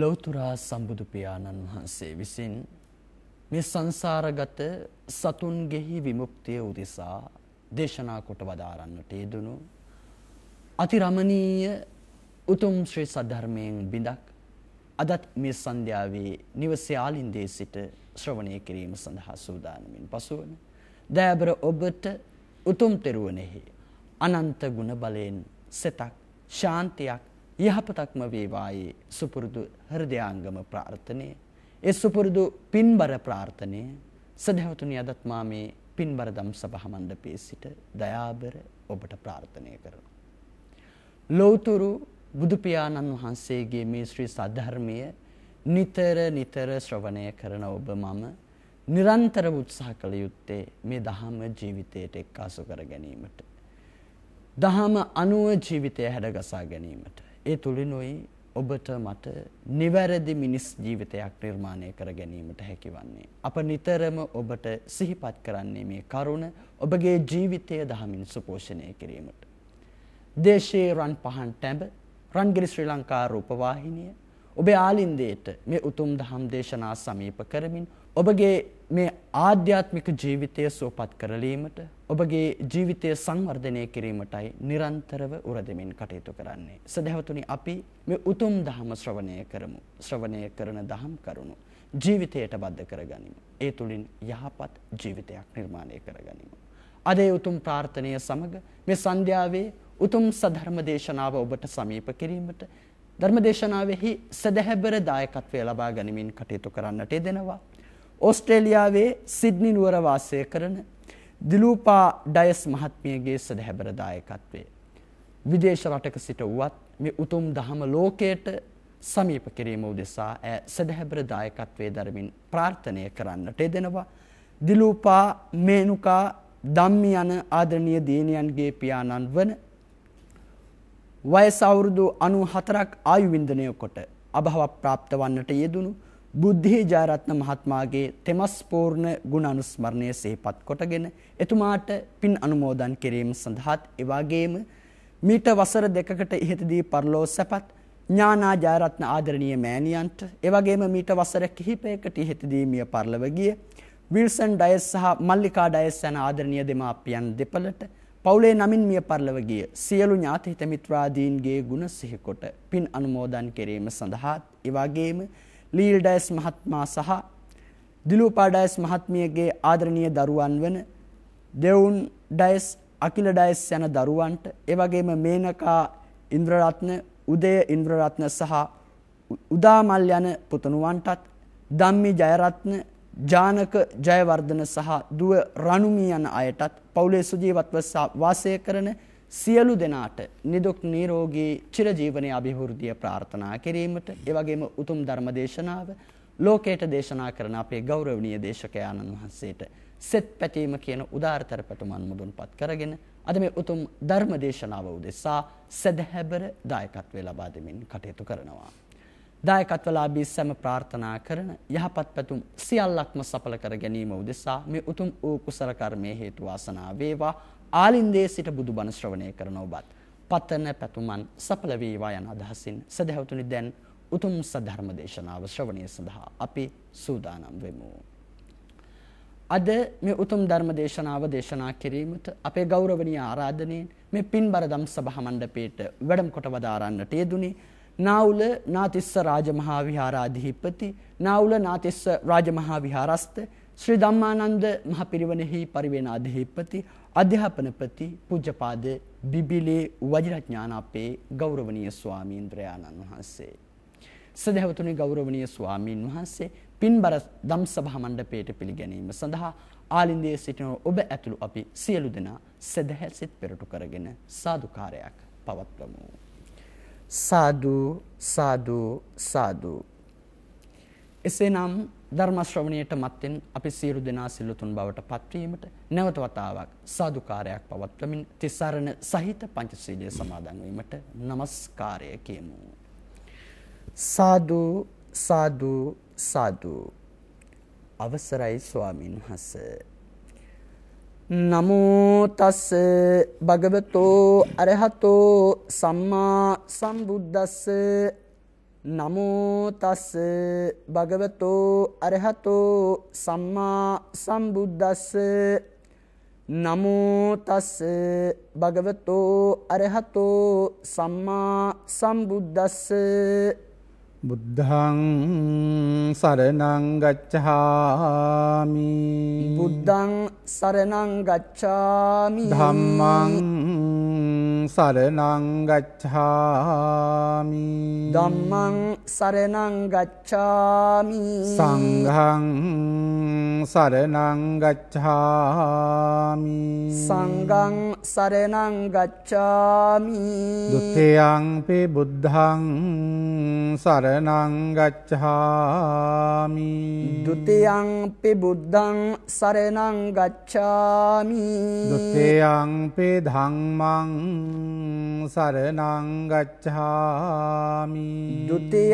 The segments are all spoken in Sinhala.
ලෞතුරා සම්බුදු පියාණන් වහන්සේ විසින් මේ සංසාරගත සතුන්ගෙහි විමුක්තිය උදෙසා දේශනා කොට වදාරන්නට යෙදුණු අතිරමණීය උතුම් ශ්‍රී සද්ධර්මයෙන් බිඳක් අදත් මේ සන්ධ්‍යාවේ නිවසේ ආලින්දේ සිට ශ්‍රවණය කිරීම සඳහා සූදානමින් පසුවන දෑබර ඔබට උතුම් තෙරුවනෙහි අනන්ත ගුණ බලයෙන් සෙතක් ශාන්තියක් යහපතක්ම වේවායි සුපුරුදු හෘදයාංගම ප්‍රාර්ථනය ඒ සුපුරුදු පින්බර ප්‍රාර්ථනය සදහවතුනි අදත් මා මේ පින්බර දම් සභා මණ්ඩපයේ සිට දයාබර ඔබට ප්‍රාර්ථනය කරනවා ලෞතුරු බුදු පියාණන් වහන්සේගේ මේ ශ්‍රී සද්ධර්මය නිතර නිතර ශ්‍රවණය කරන ඔබ මම නිරන්තර උත්සාහ කළ යුත්තේ මේ දහම ජීවිතයට එක්කාසු කර ගැනීමට දහම අනුව ජීවිතය හැඩගසා ගැනීමට ඒ තුලිනුයි ඔබට මට නිවැරදි මිනිස් ජීවිතයක් නිර්මාණය කර ගැනීමට හැකිවන්නේ. අප නිතරම ඔබට සිහිපත් කරන්නේ මේ කරුණ ඔබගේ ජීවිතය දහමින් සුපෝෂණය කිරීමට. දේශයේ රන් පහන් ටැඹ රන්ගිරි ශ්‍රී ලංකා රූපවාහිනිය ඔබේ ආලින්දයට මේ උතුම් දහම් දේශනා සමීප කරමින් ඔබගේ මේ ආධ්‍යාත්මික ජීවිතය සුවපත් කරලීමට ඔබගේ ජීවිතය සංවර්ධනය කිරීමටයි නිරන්තරව උරදෙමින් කටයුතු කරන්නේ. සදහවතුනි අපි මේ උතුම් දහම ශ්‍රවණය කරමු. ශ්‍රවණය කරන දහම් කරුණු ජීවිතයට බද්ධ කරගනිමු. ඒ තුලින් යහපත් ජීවිතයක් නිර්මාණය කරගනිමු. අද උතුම් ප්‍රාර්ථනය සමග මේ සන්ධ්‍යාවේ උතුම් සධර්ම දේශනාව ඔබට සමීප කිරීමට ධර්මදේශනාවෙහි සදහැබර දායකත්වය ලබා ගනිමින් කටයුතු කරන්නට දෙනවා. ඕස්ට්‍රේලියාවේ සිඩ්නි නුවර වාසය කරන දිලූපා ඩයස් මහත්මියගේ සදහැබර දායකත්වයේ විදේශ රටක සිට වුවත් මේ උතුම් දහම ලෝකයට සමීප කිරීම උදෙසා ඈ සදහැබර දායකත්වයේ දරමින් ප්‍රාර්ථනය කරන්නට දෙනවා දිලූපා මේනුකා ධම්මි යන ආදරණීය දේනියන්ගේ පියාණන් වන වයස අවුරුදු 94ක් ආයු වින්දනය කොට අභව ප්‍රාප්ත වන්නට යෙදුණු බුද්ධි ජාරත්න මහත්මයාගේ තෙමස් පූර්ණ ගුණ අනුස්මරණය සිහිපත් කොටගෙන එතුමාට පින් අනුමෝදන් කිරීම සඳහාත් එවාගේම මීට වසර දෙකකට ඉහතදී පරලෝ සැපත් ඥානා ජාරත්න ආදරණීය මෑණියන්ට එවාගේම මීට වසර කිහිපයකට ඉහතදී මිය පරලව ගිය විල්සන් ඩයස් සහ මල්ලිකා ඩයස් යන ආදරණීය දෙමාපියන් දෙපළට පවුලේ නමින් මිය පරලව ගිය සියලු ඥාති හිත මිත්‍රාදීන්ගේ ගුණ සිහිකොට පින් අනුමෝදන් කිරීම සඳහාත් එවාගේම ලීල් ඩයස් මහත්මයා සහ දිලූපා ඩයස් මහත්මියගේ ආදරණීය දරුවන් වන දෙවුන් ඩයස් අකිල ඩයස් යන දරුවන්ට ඒ වගේම මේනකා ඉන්ද්‍රරත්න උදය ඉන්ද්‍රරත්න සහ උදාමල් යන පුතණුවන්ටත් ධම්මි ජයරත්න ජානක ජයවර්ධන සහ දුව රණුමී යන අයටත් පවුලේ සුජීවත්ව වාසය කරන සියලු දෙනාට නිදුක් නිරෝගී චිරජීවනයේ අභිවෘද්ධිය ප්‍රාර්ථනා කිරීමට ඒ වගේම උතුම් ධර්ම දේශනාව ලෝකයට දේශනා කරන අපේ ගෞරවනීය දේශක ආනන්ද වහන්සේට සෙත් පැතීම කියන උදාාරතර පැතුමන් මුදුන්පත් කරගෙන අද මේ උතුම් ධර්ම දේශනාව උදෙසා සදහැබර දායකත්වය ලබා දෙමින් කටයුතු කරනවා. දායකත්වලාභී සැම ප්‍රාර්ථනා කරන යහපත් පැතුම් සියල්ලක්ම සඵල කර ගැනීම උදෙසා මේ උතුම් වූ කුසල කර්මයේ හේතු වාසනා වේවා ආලින්දේ සිට බුදුබණ ශ්‍රවණය කරන ඔබත් පතන පැතුමන් සඵල වේවා යන අදහසින් සදහැවතුනි දැන් උතුම් සද්ධර්ම දේශනාව ශ්‍රවණය සඳහා අපි සූදානම් වෙමු. අද මේ උතුම් ධර්ම දේශනාව දේශනා කිරීමට අපේ ගෞරවනීය ආරාධනෙන් මේ පින්බර දම් සභා මණ්ඩපයේට වැඩම කොට වදාරන්නට යෙදුනේ නාවුල නාතිස්ස රාජමහා විහාරාධිපති නාවුල නාතිස්ස රාජමහා විහාරස්ත ශ්‍රී ධම්මානන්ද මහපිරිවෙනෙහි පරිවේනාධිපති අධ්‍යාපනපති පූජ්‍යපාද බිබිලේ වජිරඥාන අපේ ගෞරවනීය ස්වාමීන්ද්‍රයාණන් වහන්සේ. සදහවතුනි ගෞරවනීය ස්වාමීන් වහන්සේ පින්බර ධම්සභා මණ්ඩපයට පිළිගැනීම සඳහා ආලින්දයේ සිටින ඔබ ඇතුළු අපි සියලු දෙනා සදහැසිත පෙරටු කරගෙන සාදුකාරයක් පවත්වමු. සාදු සාදු සාදු. එසේනම් ධර්ම ශ්‍රවණියටමත්ෙන් අපි සියලු දෙනා සිල්ලුතුන් බවට පත්වීමට නැවත වතාවක් සාදුකාරයක් පවත්වමින් තිසරණ සහිත පංචශීලයේ සමාදන් වීමට নমස්කාරය කියමු සාදු සාදු සාදු අවසරයි ස්වාමින් හස නමෝ තස් භගවතෝ අරහතෝ සම්මා සම්බුද්දස්ස නමෝතස්ස භගවතෝ අරහතෝ සම්මා සම්බුද්දස්ස නමෝතස්ස භගවතෝ අරහතෝ සම්මා සම්බුද්දස්ස බුද්ධං සරණං ගච්ඡාමි බුද්ධං සරණං ගච්ඡාමි ධම්මං සරණං ගච්ඡාමි ධම්මං සරණං ගච්ඡාමි සංඝං සරණං ගච්ඡාමි සංඝං සරණං ගච්ඡාමි ဒ ුතියංපි බුද්ධං සරණං ගච්ඡාමි ဒ ුතියංපි බුද්ධං සරණං ගච්ඡාමි ဒ ුතියංපි ධම්මං සරණං ගච්ඡාමි ဒ ුතිය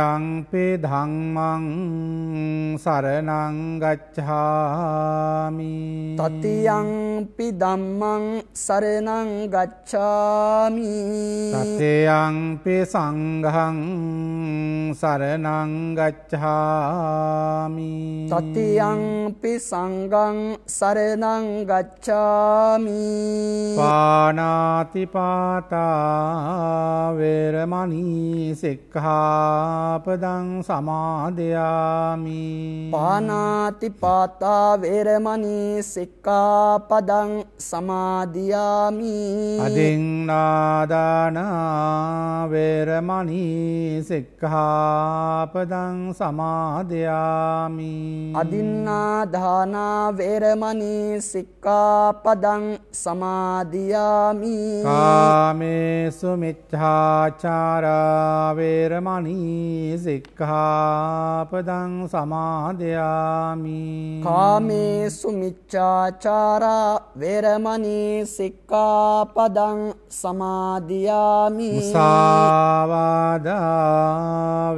යංපේ ධම්මං සරණංගච්ඡාමි තතියංපි දම්මං සරණංගච්ඡාමි තතයංපි සංගහං සරනංගච්ඡාමි තතියංපි සංගං සරනංගච්ඡාමි පානාතිපාටාවරමනී සෙක්හාපදං සමාධයාමි පානාතිපාතාවරමනී සෙක්කාපදං සමාධයාමි අදිංනාදානාවරමනී සික්ඛා සික්ඛාපදං සමාදයාමි අදින්නා දානා වේරමණී සික්ඛාපදං සමාදියාමි කාමේසු මිච්ඡාචාරා වේරමණී සික්ඛාපදං සමාදයාමි කාමේසු මිච්ඡාචාරා වේරමණී සික්ඛාපදං සමාදියාමි මුසාවාදා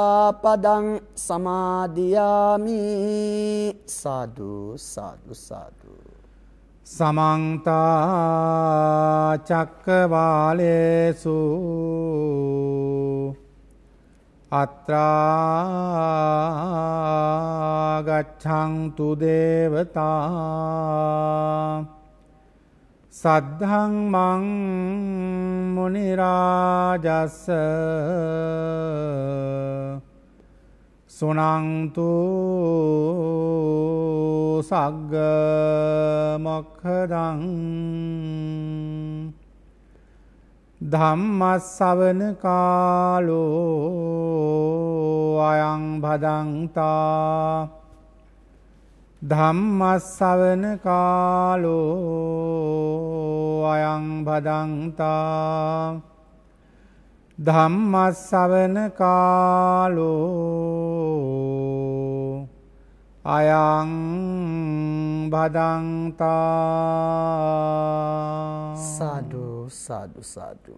සික්ඛාපදං සමාදියාමි සාදු සාදු සාදු සමන්ත චක්කවාලේසු අත්‍රා ගච්ඡන්තු දේවතා සද්ධං මං මුනි රාජස් සුනන්තු සග්ග මොක්ඛදං ධම්මස්සවන කාලෝ අයං භදන්තා ධම්මස්සවන කාලෝ අයං බදන්තා ධම්මස්සවන කාලෝ අයං බදන්තා සාදු සාදු සාදු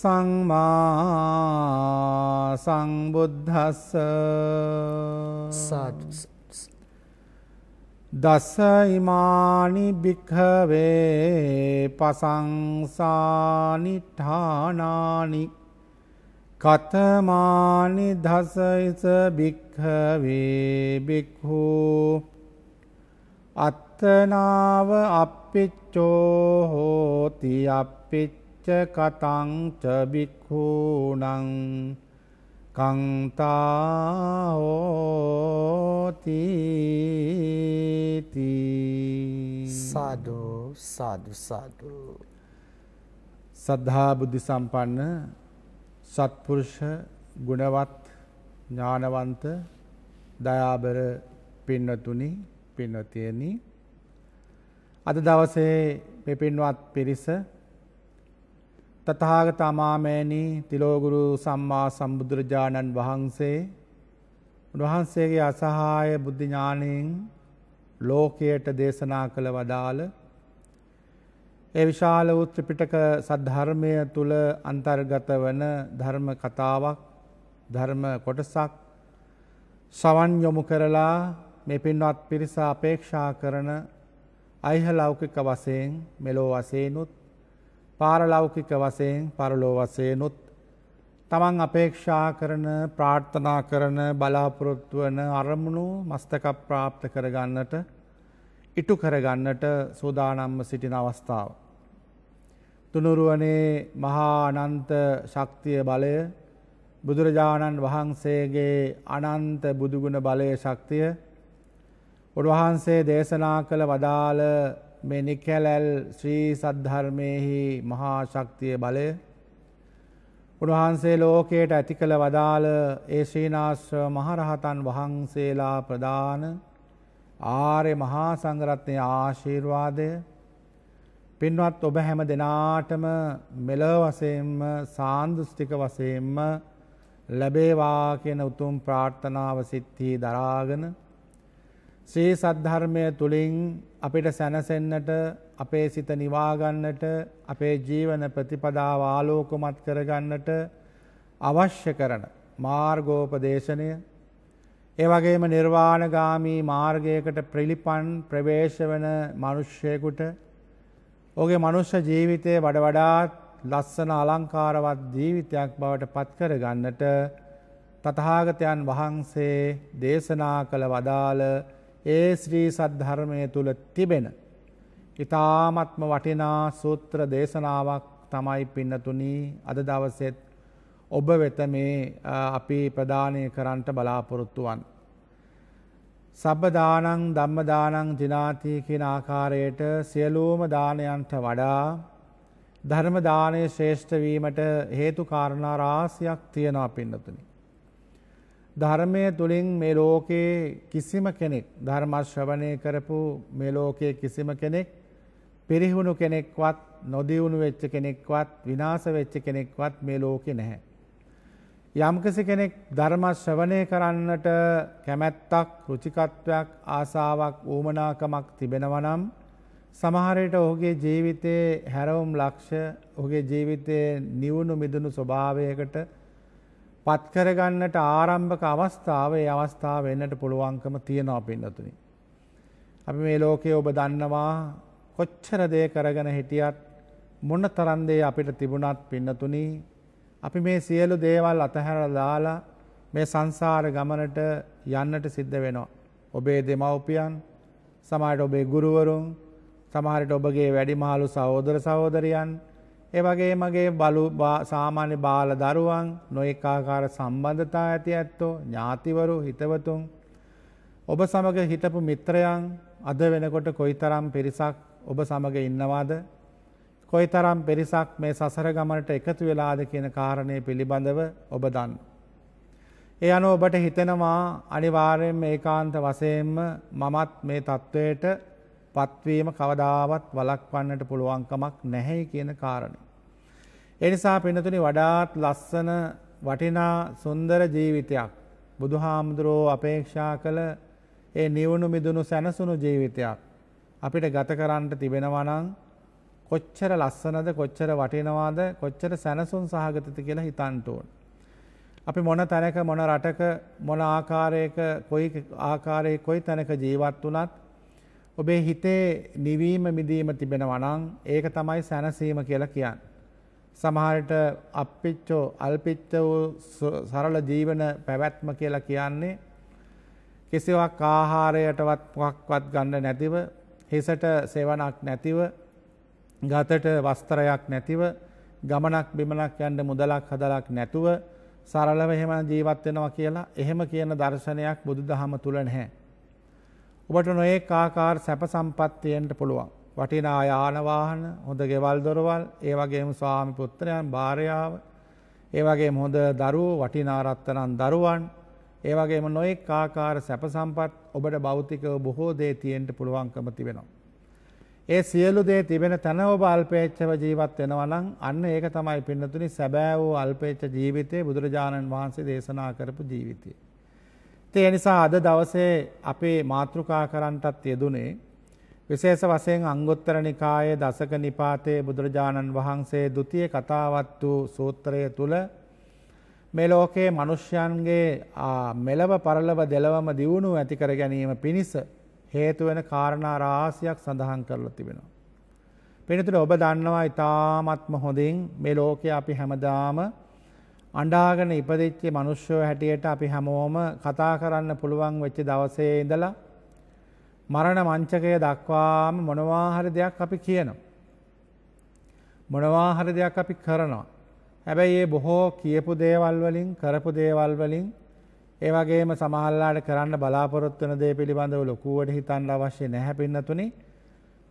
සංමා සංබුද්ධස්ස සාදු දස ඉමානි භික්ඛවේ පසංසානි ඨානානි කතමානි දසයිස භික්ඛවේ භික්ඛු අත්තනාව අප්පිච්චෝ හෝති අප්පිච්ච කතංච බික්ඛූණං කංතා හෝති සාදු සාදු සාදු සද්ධා බුද්ධ සම්පන්න සත්පුරුෂ ගුණවත් ඥානවන්ත දයාබර පින්නතුනි පින්නතියනි අද දවසේ මේ පින්වත් පිරිස තතහාගත අමාමෑණී තිලෝගුරු සම්මා සම්බුදුරජාණන් වහන්සේ උන්වහන්සේගේ අසහාය බුද්ධඥානයෙන් ලෝකයට දේශනා කළ වදාළ ඒ විශාල වූ ත්‍රිපිටක සද්ධර්මය තුල අන්තර්ගත වන ධර්ම කතාවක් ධර්ම කොටසක් සවන් යොමු කරලා මේ පින්වත් පිරිස අපේක්ෂා කරන අයිහ ලෞකික වශයෙන් මෙලෝ වශයෙන්ුත් පාරලෞකික වශයෙන් පරලෝ වශයෙන්ුත් තමන් අපේක්ෂා කරන ප්‍රාර්ථනා කරන බලාපොරොත්තු වන අරමුණු මස්තක ප්‍රාප්ත කරගන්නට ඉටු කරගන්නට සූදානම්ම සිටින අවස්ථාව. තුනුරුවනේ මහා අනන්ත ශක්තිය බලය බුදුරජාණන් වහන්සේගේ අනන්ත බුදුගුණ බලය ශක්තිය උන්වහන්සේ දේශනා කළ වදාළ මේ නිකැලැල් ශ්‍රී සද්ධර්මයෙහි මහා ශක්තිය බලය උන්වහන්සේ ලෝකයට ඇති කළ වදාළ ඒ ශ්‍රීනාශ්‍ර මහරහතන් වහන්සේලා ප්‍රධාන ආරය මහා සංගරත්නය ආශීර්වාදය පින්වත් ඔබ හැම දෙනාටම මෙලව වසයෙන්ම සාන්දෘෂ්ටික වසයෙන්ම ලැබේවා කියන උතුම් ප්‍රාර්ථනාව සිත්හි දරාගෙන ශ්‍රී සද්ධර්මය තුළින් අපිට සැනසෙන්නට අපේ සිත නිවාගන්නට අපේ ජීවන ප්‍රතිපදාව ආලෝකමත් කරගන්නට අවශ්‍ය කරන මාර්ගෝපදේශනය ඒ වගේම නිර්වාණගාමී මාර්ගයකට ප්‍රිලිපන් ප්‍රවේශ වෙන මිනිස්සෙකුට ඔහුගේ මනුෂ්‍ය ජීවිතය වඩ වඩාත් ලස්සන අලංකාරවත් ජීවිතයක් බවට පත් කරගන්නට තථාගතයන් වහන්සේ දේශනා කළ වදාළ ඒ ශ්‍රී සද්ධර්මය තුළ තිබෙන. ඉතාමත්ම වටිනා සූත්‍ර දේශනාවක් තමයි පින්නතුනී අද දවසෙත් ඔබ වෙත මේ අපි ප්‍රධානය කරන්ට බලාපොරොත්තුවන්. සබදානං ධම්මදානං ජිනාති කියන ආකාරයට සියලූම දානයන්ට වඩා ධර්මදානය ශ්‍රේෂ්ඨවීමට හේතු කාරණා රාසියක් තියෙනවා පින්නතුනි. ධර්මය තුළින් මේ ලෝකයේ කිසිම කෙනෙක් ධර්මශ්‍රවණය කරපු මේ ලෝකයේ කිසිම කෙනෙක් පිරිහුණු කෙනෙක්වත් නොදියුණු වෙච්ච කෙනෙක්වත් විනාස වෙච්ච කෙනෙක්වත් මේ ලෝකෙ නැහැ. යම්කිසි කෙනෙක් ධර්ම ශ්‍රවණය කරන්නට කැමැත්තක් රුචිකත්වයක් ආසාවක් ඌමනාකමක් තිබෙනවා නම් සමහරට ඔහුගේ ජීවිතයේ හැරවුම් ලක්ෂ ඔහුගේ ජීවිතයේ නිවුණු මිදුණු ස්වභාවයකට පත්කරගන්නට ආරම්භක අවස්ථාව ඒ අවස්ථාව වෙන්නට පුළුවන්කම තියෙනවා පින්නතුනි. අපි මේ ලෝකයේ ඔබ දන්නවා කොච්චර දේ කරගෙන හිටියත් මොන තරම් දේ අපිට තිබුණත් පින්නතුනි අපි මේ සියලු දේවල් අතහැරලා දාලා මේ සංසාර ගමනට යන්නට සිද්ධ වෙනවා. ඔබේ දෙමව්පියන් සමහරට ඔබේ ගුරුවරුන් සමහරට ඔබගේ වැඩිමහලු සහෝදර සහෝදරියන් ඒ වගේ මගේ බලු සාමාන්‍ය බාල දරුවන් නොඒකාකාර සම්බන්ධතා ඇති ඇත්තෝ ඥාතිවරු හිතවතුන් ඔබ සමග හිටපු මිත්‍රයන් අද වෙනකොට කොයි තරම් පිරිසක් ඔබ සමඟ ඉන්නවාද කොයි තරම් පිරිසක් මේ සසර ගමනට එකතු වෙලාද කියන කාරණය පිළිබඳව ඔබ දන්න. ඒ අනුව ඔබට හිතෙනවා අනිවාර්යෙන් ඒකාන්ත වසයෙන්ම මමත් මේ තත්ත්වයට පත්වීම කවදාවත් වලක්වන්නට පුළුවන්කමක් නැහැයි කියන කාරණ. එනිසා පිනතුනි වඩාත් ලස්සන වටිනා සුන්දර ජීවිතයක් බුදුහාමුදුරෝ අපේක්ෂා කළ ඒ නිවුණු මිදුණු සැනසුණු ජීවිතයක් අපිට ගත කරන්නට තිබෙනවනං කොච්චර ලස්සනද කොච්චර වටිනවාද කොච්චර සැනසුන් සහගතති කියලා හිතන්ටෝන්. අපි මොන තැනක මොන රටක මොන ආකාරයක කොයි ආකාරයේ කොයි තැනක ජීවත් වනත් ඔබේ හිතේ නිවීම මිදීම තිබෙනවනං ඒක තමයි සැනසීම කියලා කියන්න. සමහරට අපිච්චෝ අල්පිච්ච වූ සරල ජීවන පැවැත්ම කියලා කියන්නේ කිසිවක් ආහාරයටවත් මොකක්වත් ගන්න නැතිව හිසට සෙවණක් නැතිව ගතට වස්ත්‍රයක් නැතිව ගමනක් බිමනක් යන්න මුදලක් හදලක් නැතුව සරලව එහෙම ජීවත් වෙනවා කියලා එහෙම කියන දර්ශනයක් බුදුදහම තුල නැහැ. ඔබට නොඒ ආකාර සැප සම්පත්තියෙන්ට පුළුවන්. වටිනා යානවාහන හොඳ ගෙවල් දොරවල් ඒවගේම ස්වාමි පුත්‍රයන් භාරයාව ඒවගේ හොඳ දරුවෝ වටිනාරත්තනන් දරුවන් ඒවගේම නොයෙක් ආකාර සැපසම්පත් ඔබට භෞතිකව බොහෝ දේ තියෙන්ට පුළුවන්කම තිබෙනවා. ඒ සියලු දේ තිබෙන තැන ඔබ අල්පේච්චව ජීවත් වෙනවනම් අන්න ඒක තමයි පින්නතුනි සැබෑ වූ අල්පේච්ච ජීවිතය බුදුරජාණන් වහන්සේ දේශනා කරපු ජීවිතය. ඒ නිසා අද දවසේ අපේ මාතෘකා කරන්නටත් යෙදුනේ විශේෂ වශයෙන් අංගුත්තර නිකායේ දසක නිපාතයේ බුදුරජාණන් වහන්සේ ဒုတိ ය කතාවත් වූ සූත්‍රය තුල මේ ලෝකයේ මිනිස්යන්ගේ මෙලව පරලව දෙලවම දියුණුව ඇති කර ගැනීම පිණිස හේතු වෙන කාරණා රාශියක් සඳහන් කරලා තිබෙනවා. පිළිතුර ඔබ දන්නවා ඊ타ත්ම හොඳින් මේ ලෝකයේ අපි හැමදාම අඩාගෙන ඉපදිච්චි මනුෂ්‍යෝ හැටියට අපි හැමෝම කතා කරන්න පුළුවන් වෙච්ච දවසේ ඉඳලා මරණ මංචකය දක්වාම මොනවාහරි දෙයක් අපි කියනවා. මොනවාහරි දෙයක් අපි කරනවා. හැබැයි ඒ බොහෝ කියපු දේවල් වලින් කරපු දේවල් වලින් ඒ වගේම සමහරලාට කරන්න බලාපොරොත්තු වෙන දේ පිළිබඳව ලොකුවට හිතන්න අවශ්‍ය නැහැ පින්නතුනේ.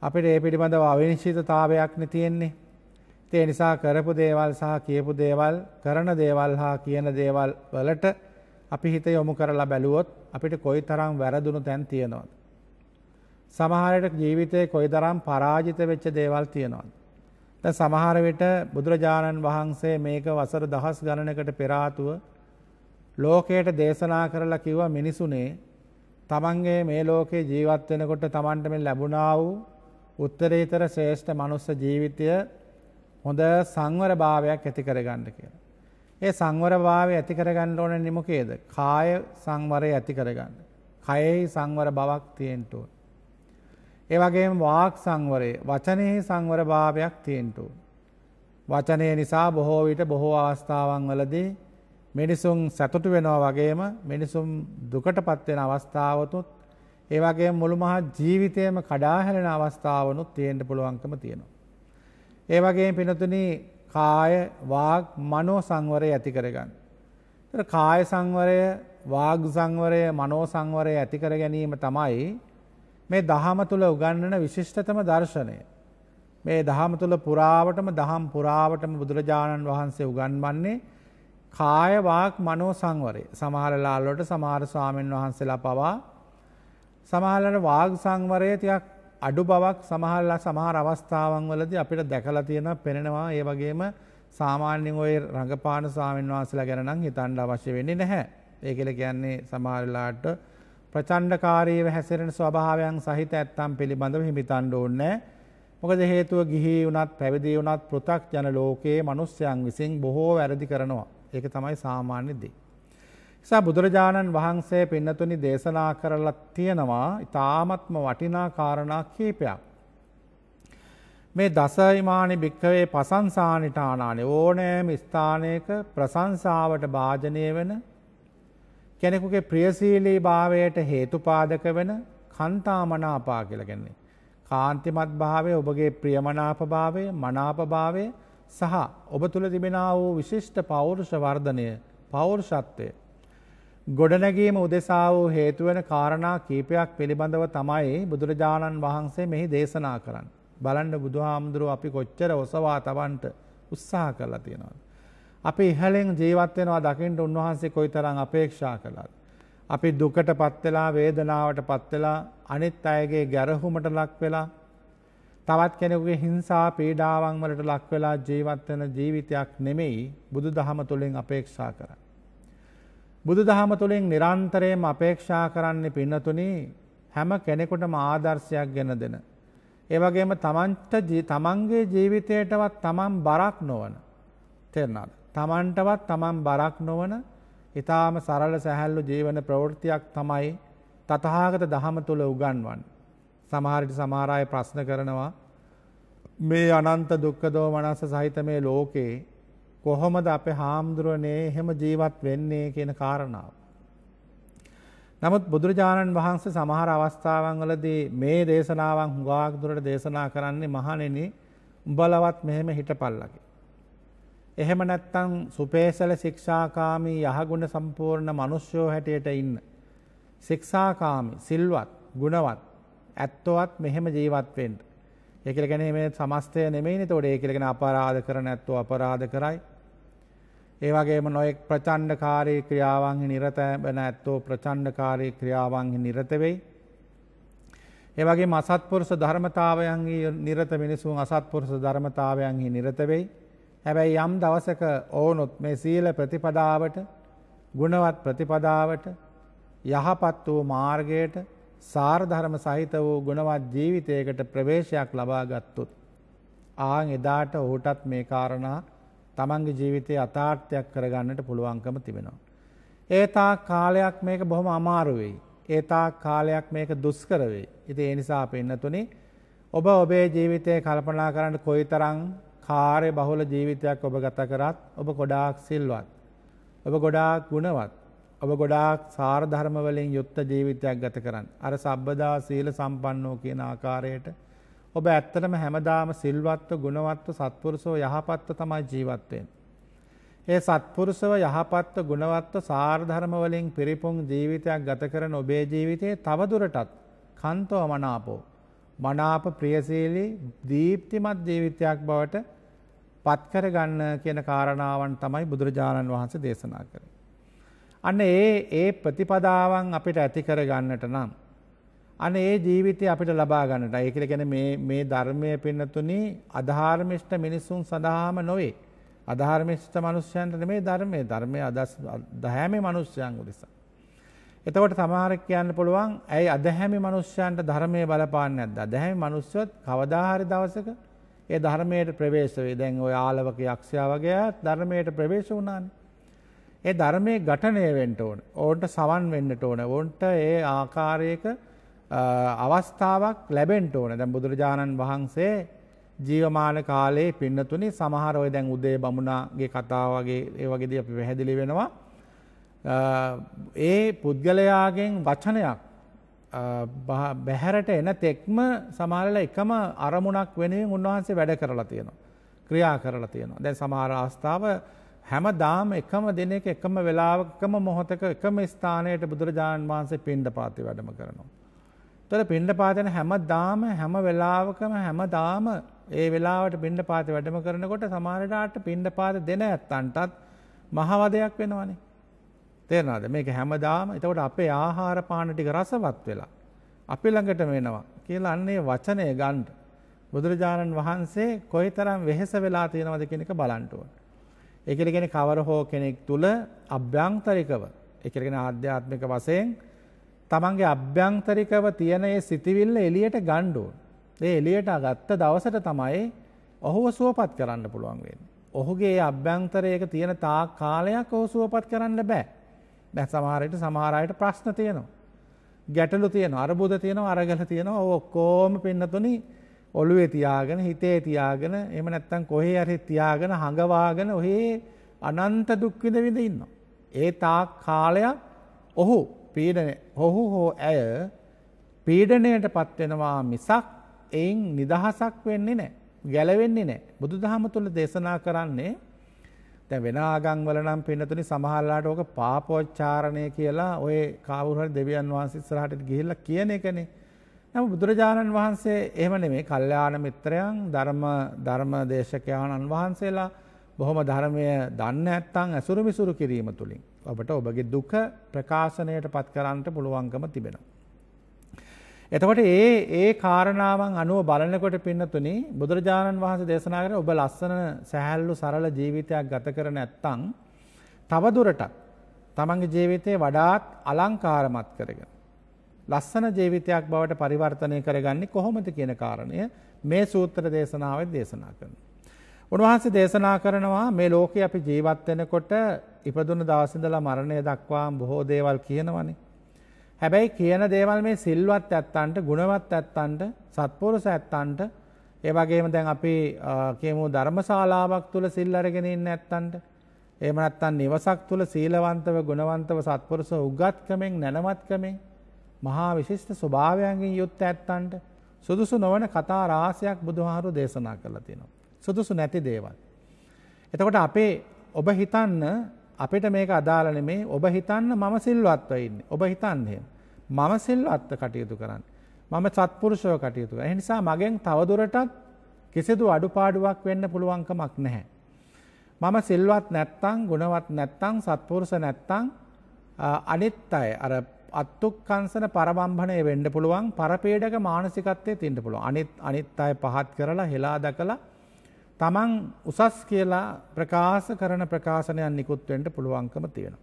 අපිට ඒ පිළිබඳව අවිනිශ්චිතතාවයක්නේ තියෙන්නේ. ඒ නිසා කරපු දේවල් සහ කියපු දේවල් කරන දේවල් හා කියන දේවල් වලට අපි හිත යොමු කරලා බැලුවොත් අපිට කොයි තරම් වැරදුණු තැන් තියෙනවද. සමහරයට ජීවිතයේ කොයි දරම් පරාජිත වෙච්ච දේවල් තියෙනවද. ද සමහර විට බුදුරජාණන් වහන්සේ මේක වසර දහස් ගණනකට පෙරාතුව ලෝකයට දේශනා කරලා කිව්ව මිනිසුනේ තමන්ගේ මේ ලෝකේ ජීවත් වෙනකොට තමන්ට මේ ලැබුණා වූ උත්තරීතර ශ්‍රේෂ්ඨ මනුස්ස ජීවිතය හොඳ සංවර භාවයක් ඇති කරගන්න කියලා. ඒ සංවර භාවය ඇති කරගන්න ඕන නිමුකේද? කාය සංවරය ඇති කරගන්න. කයෙහි සංවර බවක් තියෙන්න ඕන. ඒ වගේම වාක් සංවරය, වචනයේ සංවර භාවයක් තියෙන්න ඕන. වචනය නිසා බොහෝ විට බොහෝ අවස්ථාවන් වලදී මිනිසුන් සතුටු වෙනවා වගේම මිනිසුන් දුකටපත් වෙන අවස්ථාවතුත් ඒ වගේ මුළු මහත් ජීවිතයම කඩා හැලෙන අවස්ථාවනුත් තියෙන්න පුළුවන්කම තියෙනවා. ඒ වගේ පිනතුනි කාය වාග් මනෝ සංවරය ඇති කරගන්න. ඒතර කාය සංවරය වාග් සංවරය මනෝ සංවරය ඇති කර ගැනීම තමයි මේ දහම තුල උගන්වන විශිෂ්ටතම දර්ශනය. මේ දහම තුල පුරාවටම දහම් පුරාවටම බුදුරජාණන් වහන්සේ උගන්වන්නේ කාය වාක් මනෝ සංවරය. සමහර ලාලවලට සමහර ස්වාමීන් වහන්සේලා පවා සමහරවල් වාග් සංවරය ටිකක් අඩු බවක් සමහල්ලා සමහර අවස්ථාවන් වලදී අපිට දැකලා තියෙනවා පෙනෙනවා ඒ වගේම සාමාන්‍යයෙන් ওই රංගපාන ස්වාමීන් වහන්සේලා ගැන නම් හිතන්න අවශ්‍ය වෙන්නේ නැහැ. ඒකල කියන්නේ සමහරලාට ප්‍රචණ්ඩකාරීව හැසිරෙන ස්වභාවයන් සහිත ඇත්තම් පිළිබඳව හිතන්න ඕනේ. මොකද හේතුව ගිහි වුණත් පැවිදි වුණත් පෘථග්ජන ලෝකයේ මිනිස්යන් විසින් බොහෝ වැරදි කරනවා. ඒක තමයි සාමාන්‍ය දේ. නිසා බුදුරජාණන් වහන්සේ පින්නතුනි දේශනා කරලා තියෙනවා ඉතාමත්ම වටිනා කාරණා කීපයක්. මේ දසයිමානි භික්කවේ පසංසානිටානානේ ඕනෑම ස්ථානයක ප්‍රසංසාවට භාජනය වෙන කෙනෙකුගේ ප්‍රියශීලී භාවයට හේතුපාදක වෙන කන්තාමනාපා කියලගන්නේ. කාන්තිමත් භාවය ඔබගේ ප්‍රියමනාපභාවය මනාපභාවය සහ ඔබ තුළ තිබෙන වූ විශිෂ්ට පෞරුෂ වර්ධනය පෞරුෂත්වය ගොඩනැගීම උදෙසා වූ හේතුවන කාරණා කීපයක් පිළිබඳව තමයි බුදුරජාණන් වහන්සේ මෙහි දේශනා කරන්න. බලන්න බුදුහාමුදුරුව අපි කොච්චර ඔසවා තවන්ට උත්සාහ කරලා තියෙනවද. අපි ඉහලෙන් ජීවත් වෙනවා දකින්ට උන්වහන්සේ කොයිතරම් අපේක්ෂා කළාද. අපි දුකට පත් වෙලා වේදනාවට පත් වෙලා අනිත් අයගේ ගැරහුමට ලක් වෙලා තවත් කෙනෙකුගේ හිංසා පීඩාවන් වලට ලක් වෙලා ජීවත් වෙන ජීවිතයක් නෙමෙයි බුදුදහම තුලින් අපේක්ෂා කරන්නේ. බුදු දහම තුළින් නිරන්තරයම අපේක්ෂා කරන්නේ පින්නතුනි හැම කෙනෙකුටම ආදර්ශයක් ගෙන දෙන. ඒ වගේම තමන්ට තමන්ගේ ජීවිතයටවත් තමන් බරක් නොවන. තේරුණාද? තමන්ටවත් තමන් බරක් නොවන ඊටාම සරල සැහැල්ලු ජීවන ප්‍රවෘත්තියක් තමයි තථාගත ධහම තුල උගන්වන්නේ. සමහර විට සමහර අය ප්‍රශ්න කරනවා මේ අනන්ත දුක්ඛ දෝමනස සහිත මේ ලෝකේ කොහොමද අපේ හාමුදුරුවනේ එහෙම ජීවත් වෙන්නේ කියන කාරණාව. නමුත් බුදුරජාණන් වහන්සේ සමහර අවස්ථාවන් වලදී මේ දේශනාවන් හුඟාක් දුරට දේශනා කරන්නේ මහණෙනි උඹලවත් මෙහෙම හිටපල්ලකි. එහෙම නැත්තම් සුපේසල ශික්ෂාකාමී යහගුණ සම්පූර්ණ මිනිස්සෝ හැටියට ඉන්න. ශික්ෂාකාමී, සිල්වත්, ගුණවත්, ඇත්තවත් මෙහෙම ජීවත් වෙන්න. ඒ කියලා කියන්නේ මේ සමස්තය නෙමෙයිනේ. ඒතකොට ඒ කියලා කියන අපරාධ කරන ඇත්තෝ අපරාධ කරයි. ඒවගේම නොයෙක් ප්‍රචණ්ඩකාරී ක්‍රියාවන්හි නිරතබන ඇත්තෝ ප්‍රචණ්ඩකාරී ක්‍රියාවන්හි නිරතවෙයි. ඒවගේ මසත්පුරුෂ ධර්මතාවයන්ගේ නිරත මිනිසුන් අසත්පුරුෂ ධර්මතාවයන්හි නිරතවෙයි. හැබැයි යම් දවසක ඕනුත් මේ සීල ප්‍රතිපදාවට ගුණවත් ප්‍රතිපදාවට යහපත් වූ මාර්ගයට සාර්ධර්ම සහිත වූ ගුණවත් ජීවිතයකට ප්‍රවේශයක් ලබා ගත්තුත්. ආං එදාට ඔහුටත් මේ කාරණා තමන්ගේ ජීවිතය අතාර්ථයක් කරගන්නට පුළුවන්කම තිබෙනවා. ඒතා කාලයක් මේක බොහොම අමාරුවෙයි. ඒතා කාලයක් මේක දුස්කරවෙයි. ඉති ඒ නිසා පෙන්න්නතුනි ඔබ ඔබේ ජීවිතය කල්පනා කරන්න කොයි තරං කාරය බහුල ජීවිතයක් ඔබ ගත කරත් ඔබ ගොඩාක් සිල්වත්. ඔබ ගොඩාක් ගුණවත්. ඔබ ගොඩාක් සාරධර්මවලින් යුත්ත ජීවිතයක් ගත කරන්න. අර සබ්බදා සීල සම්පන්නෝ කියන ආකාරයට ඔබ ඇත්තටම හැමදාම සිල්වත්ව ගුණවත්ව සත්පුරුෂෝ යහපත්ව තමයි ජීවත් ඒ සත්පුරුෂව යහපත්ව ගුණවත්ව සාරධර්ම වලින් පිරිපුන් ජීවිතයක් ගත කරන ඔබේ ජීවිතයේ තවදුරටත් කන්තෝ මනාපෝ මනාප ප්‍රියශීලී දීප්තිමත් ජීවිතයක් බවට පත් කරගන්න කියන කාරණාවන් තමයි බුදුරජාණන් වහන්සේ දේශනා කරේ. අන්න ඒ ඒ ප්‍රතිපදාවන් අපිට ඇති කරගන්නට නම් අන ඒ ජීවිතය අපිට ලබා ගන්නට ඒකල ගැන මේ ධර්මය පෙන්නතුනි අධාර්මිෂ්ට මිනිස්සුන් සඳහාම නොවේ. අධාර්මිෂ්ට මනුෂ්‍යයන්ට මේ ධර්මය ධර්මය අදස් දහැමේ මනුෂ්‍යයන් උදෙස. එතකොට සමහරක් කියන්න පුළුවන් ඇයි අදහැමි මනුෂ්‍යයන්ට ධර්මය බලපාන්න ඇද අදහැමි මනුස්්‍යත් කවදාහරි දවසක ඒ ධර්මයට ප්‍රවේශවේ දැන් ඔය ආලවක යක්ෂයා වගේ ධර්මයට ප්‍රවේශ වුණානේ. ඒ ධර්මයේ ඝටණය වෙන්න ඕන. ඕන්ට සවන් වෙන්නට ඕන. ඕන්ට ඒ ආකාරයක අවස්ථාවක් ලැබෙන්ට ඕන දැන් බුදුරජාණන් වහන්සේ ජීවමාන කාලේ පින්නතුනි සමහර ඔය දැන් උදේ බමුණාගේ කතාව වගේ ඒ වගේ දේ අපි පැහැදිලි වෙනවා ඒ පුද්ගලයාගෙන් වචනයක් බැහැරට එන තෙක්ම සමහරල එකම අරමුණක් වෙනුවෙන් උන්වහන්සේ වැඩ කරලා තියෙනවා. ක්‍රියා කරලා තියෙනවා. දැන් සමහර අවස්ථාව හැමදාම එකම දිනයක එකම වෙලාවකම මොහොතක එකම ස්ථානයට බුදුරජාණන් වහන්සේ පින්ඩ පාති වැඩම කරනවා. තොර පිණ්ඩපාතන හැමදාම හැම වෙලාවකම හැමදාම ඒ වෙලාවට පිණ්ඩපාත වැඩම කරනකොට සමහරලාට පිණ්ඩපාත දෙන ඇත්තන්ටත් මහවදයක් වෙනවනේ. තේරෙනවද? මේක හැමදාම එතකොට අපේ ආහාර පාන ටික රසවත් වෙලා අපි ළඟටම එනවා කියලා අන්නේ වචනය ගන්න. බුදුරජාණන් වහන්සේ කොයිතරම් වෙහෙස වෙලා තියෙනවද කියන එක බලන්න ඕන. ඒ කියන්නේ කවර හෝ කෙනෙක් තුල අභ්‍යන්තරිකව ඒ කියන්නේ ආධ්‍යාත්මික වශයෙන් තමන්ගේ අභ්‍යන්තරිකව තියෙන ඒ සිතිවිල්ල එළියට ගණ්ඩුවන්. ඒ එළියට අගත්ත දවසට තමයි ඔහුව සුවපත් කරන්න පුළුවන් වෙන්. ඔහුගේ අභ්‍යන්තරයක තියෙන තා කාලයක් ඔහු සුවපත් කරන්න බෑ. බැ සමහරයට සමහරයට ප්‍රශ්න තියනවා. ගැටලු තියෙන අරබුද තියෙන අරගල තියෙන ඔක්කෝම පෙන්නතුනි ඔළුවේ තියාගෙන හිතේ තියාගෙන එම නැත්තන් කොහේ හරි තියාගෙන හඟවාගෙන ඔහේ අනන්ත දුක්විද විඳ ඉන්නවා. ඒ තා කාලයක් ඔහු පීඩනය ඔහු හෝ ඇය පීඩනයට පත්වෙනවා මිසක් එයින් නිදහසක් වෙන්නේ නෑ ගැලවෙන්නේ නෑ බුදු දහම තුළ දේශනා කරන්නේ තැ වෙන ආගංවලනම් පිනතුනි සමහල්ලාට ඕක පාපෝච්චාරණය කියලා ඔය කාවුරහට දෙවියන් වහන්සේ ස්රහට ගිහිල්ල කියන එකනේ නම බුදුරජාණන් වහන්සේ එහම නෙමේ කල්්‍යයාන මිත්‍රයන් ධර්ම ධර්ම දේශකයාණන් වහන්සේලා බොහොම ධර්මය දන්න ඇත්තං ඇසුරු මිසුරු කිරීම තුළින් ඔබට ඔබගේ දුක ප්‍රකාශනයට පත් කරන්නට පුළුවන්කම තිබෙනවා. එතකොට ඒ ඒ කාරණාවන් අනුව බලනකොට පින්නතුනි බුදුරජාණන් වහන්සේ දේශනා කරන ඔබ ලස්සන සැහැල්ලු සරල ජීවිතයක් ගත කර නැත්නම් තව දුරටත් තමන්ගේ ජීවිතේ වඩාත් අලංකාරමත් කරගෙන ලස්සන ජීවිතයක් බවට පරිවර්තනය කරගන්නේ කොහොමද කියන කාරණය මේ සූත්‍ර දේශනාවේ දේශනා කරනවා. උන්වහන්සේ දේශනා කරනවා මේ ලෝකේ අපි ජීවත් වෙනකොට ඉපදුන දවස් ඉඳලා මරණය දක්වාම බොහෝ දේවල් කියනවනේ. හැබැයි කියන දේවල් මේ සිල්වත් ඇත්තන්ට, ගුණවත් ඇත්තන්ට, සත්පුරුෂ ඇත්තන්ට, ඒ වගේම දැන් අපි කියමු ධර්මශාලාවක් තුල සිල් අරගෙන ඉන්න ඇත්තන්ට, එහෙම නැත්නම් නිවසක් තුල සීලවන්තව, ගුණවන්තව සත්පුරුෂ උගත්කමෙන්, නැනවත්කමෙන්, මහා විශිෂ්ට ස්වභාවයන්ගෙන් යුත් ඇත්තන්ට සුදුසු නොවන කතා රාශියක් බුදුහාරු දේශනා කරලා තියෙනවා. සුදුසු නැති දේවල්. එතකොට අපේ ඔබ හිතන්න අපිට මේක අදාළ නෙමේ ඔබ හිතන්න මම සිල්වත්ව ඉන්නේ. ඔබ හිතන්නේ මම සිල්වත්ව කටයුතු කරන්න. මම සත්පුරුෂව කටයුතු කරන්න. ඒ නිසා මගෙන් තවදුරටත් කිසිදු අඩුපාඩුවක් වෙන්න පුළුවන්කමක් නැහැ. මම සිල්වත් නැත්තම්, ගුණවත් නැත්තම්, සත්පුරුෂ නැත්තම් අනිත් අය අර අත්තුක්කංශන පරබම්භණය වෙන්න පුළුවන් පරපීඩක මානසිකත්වයේ තියෙන්න පුළුවන්. අනිත් අනිත් අය පහත් කරලා හෙලා දකලා තමන් උසස් කියලා ප්‍රකාශ කරන ප්‍රකාශනයන් නිකුත්වෙන්ට පුළුවන්කම තියෙන.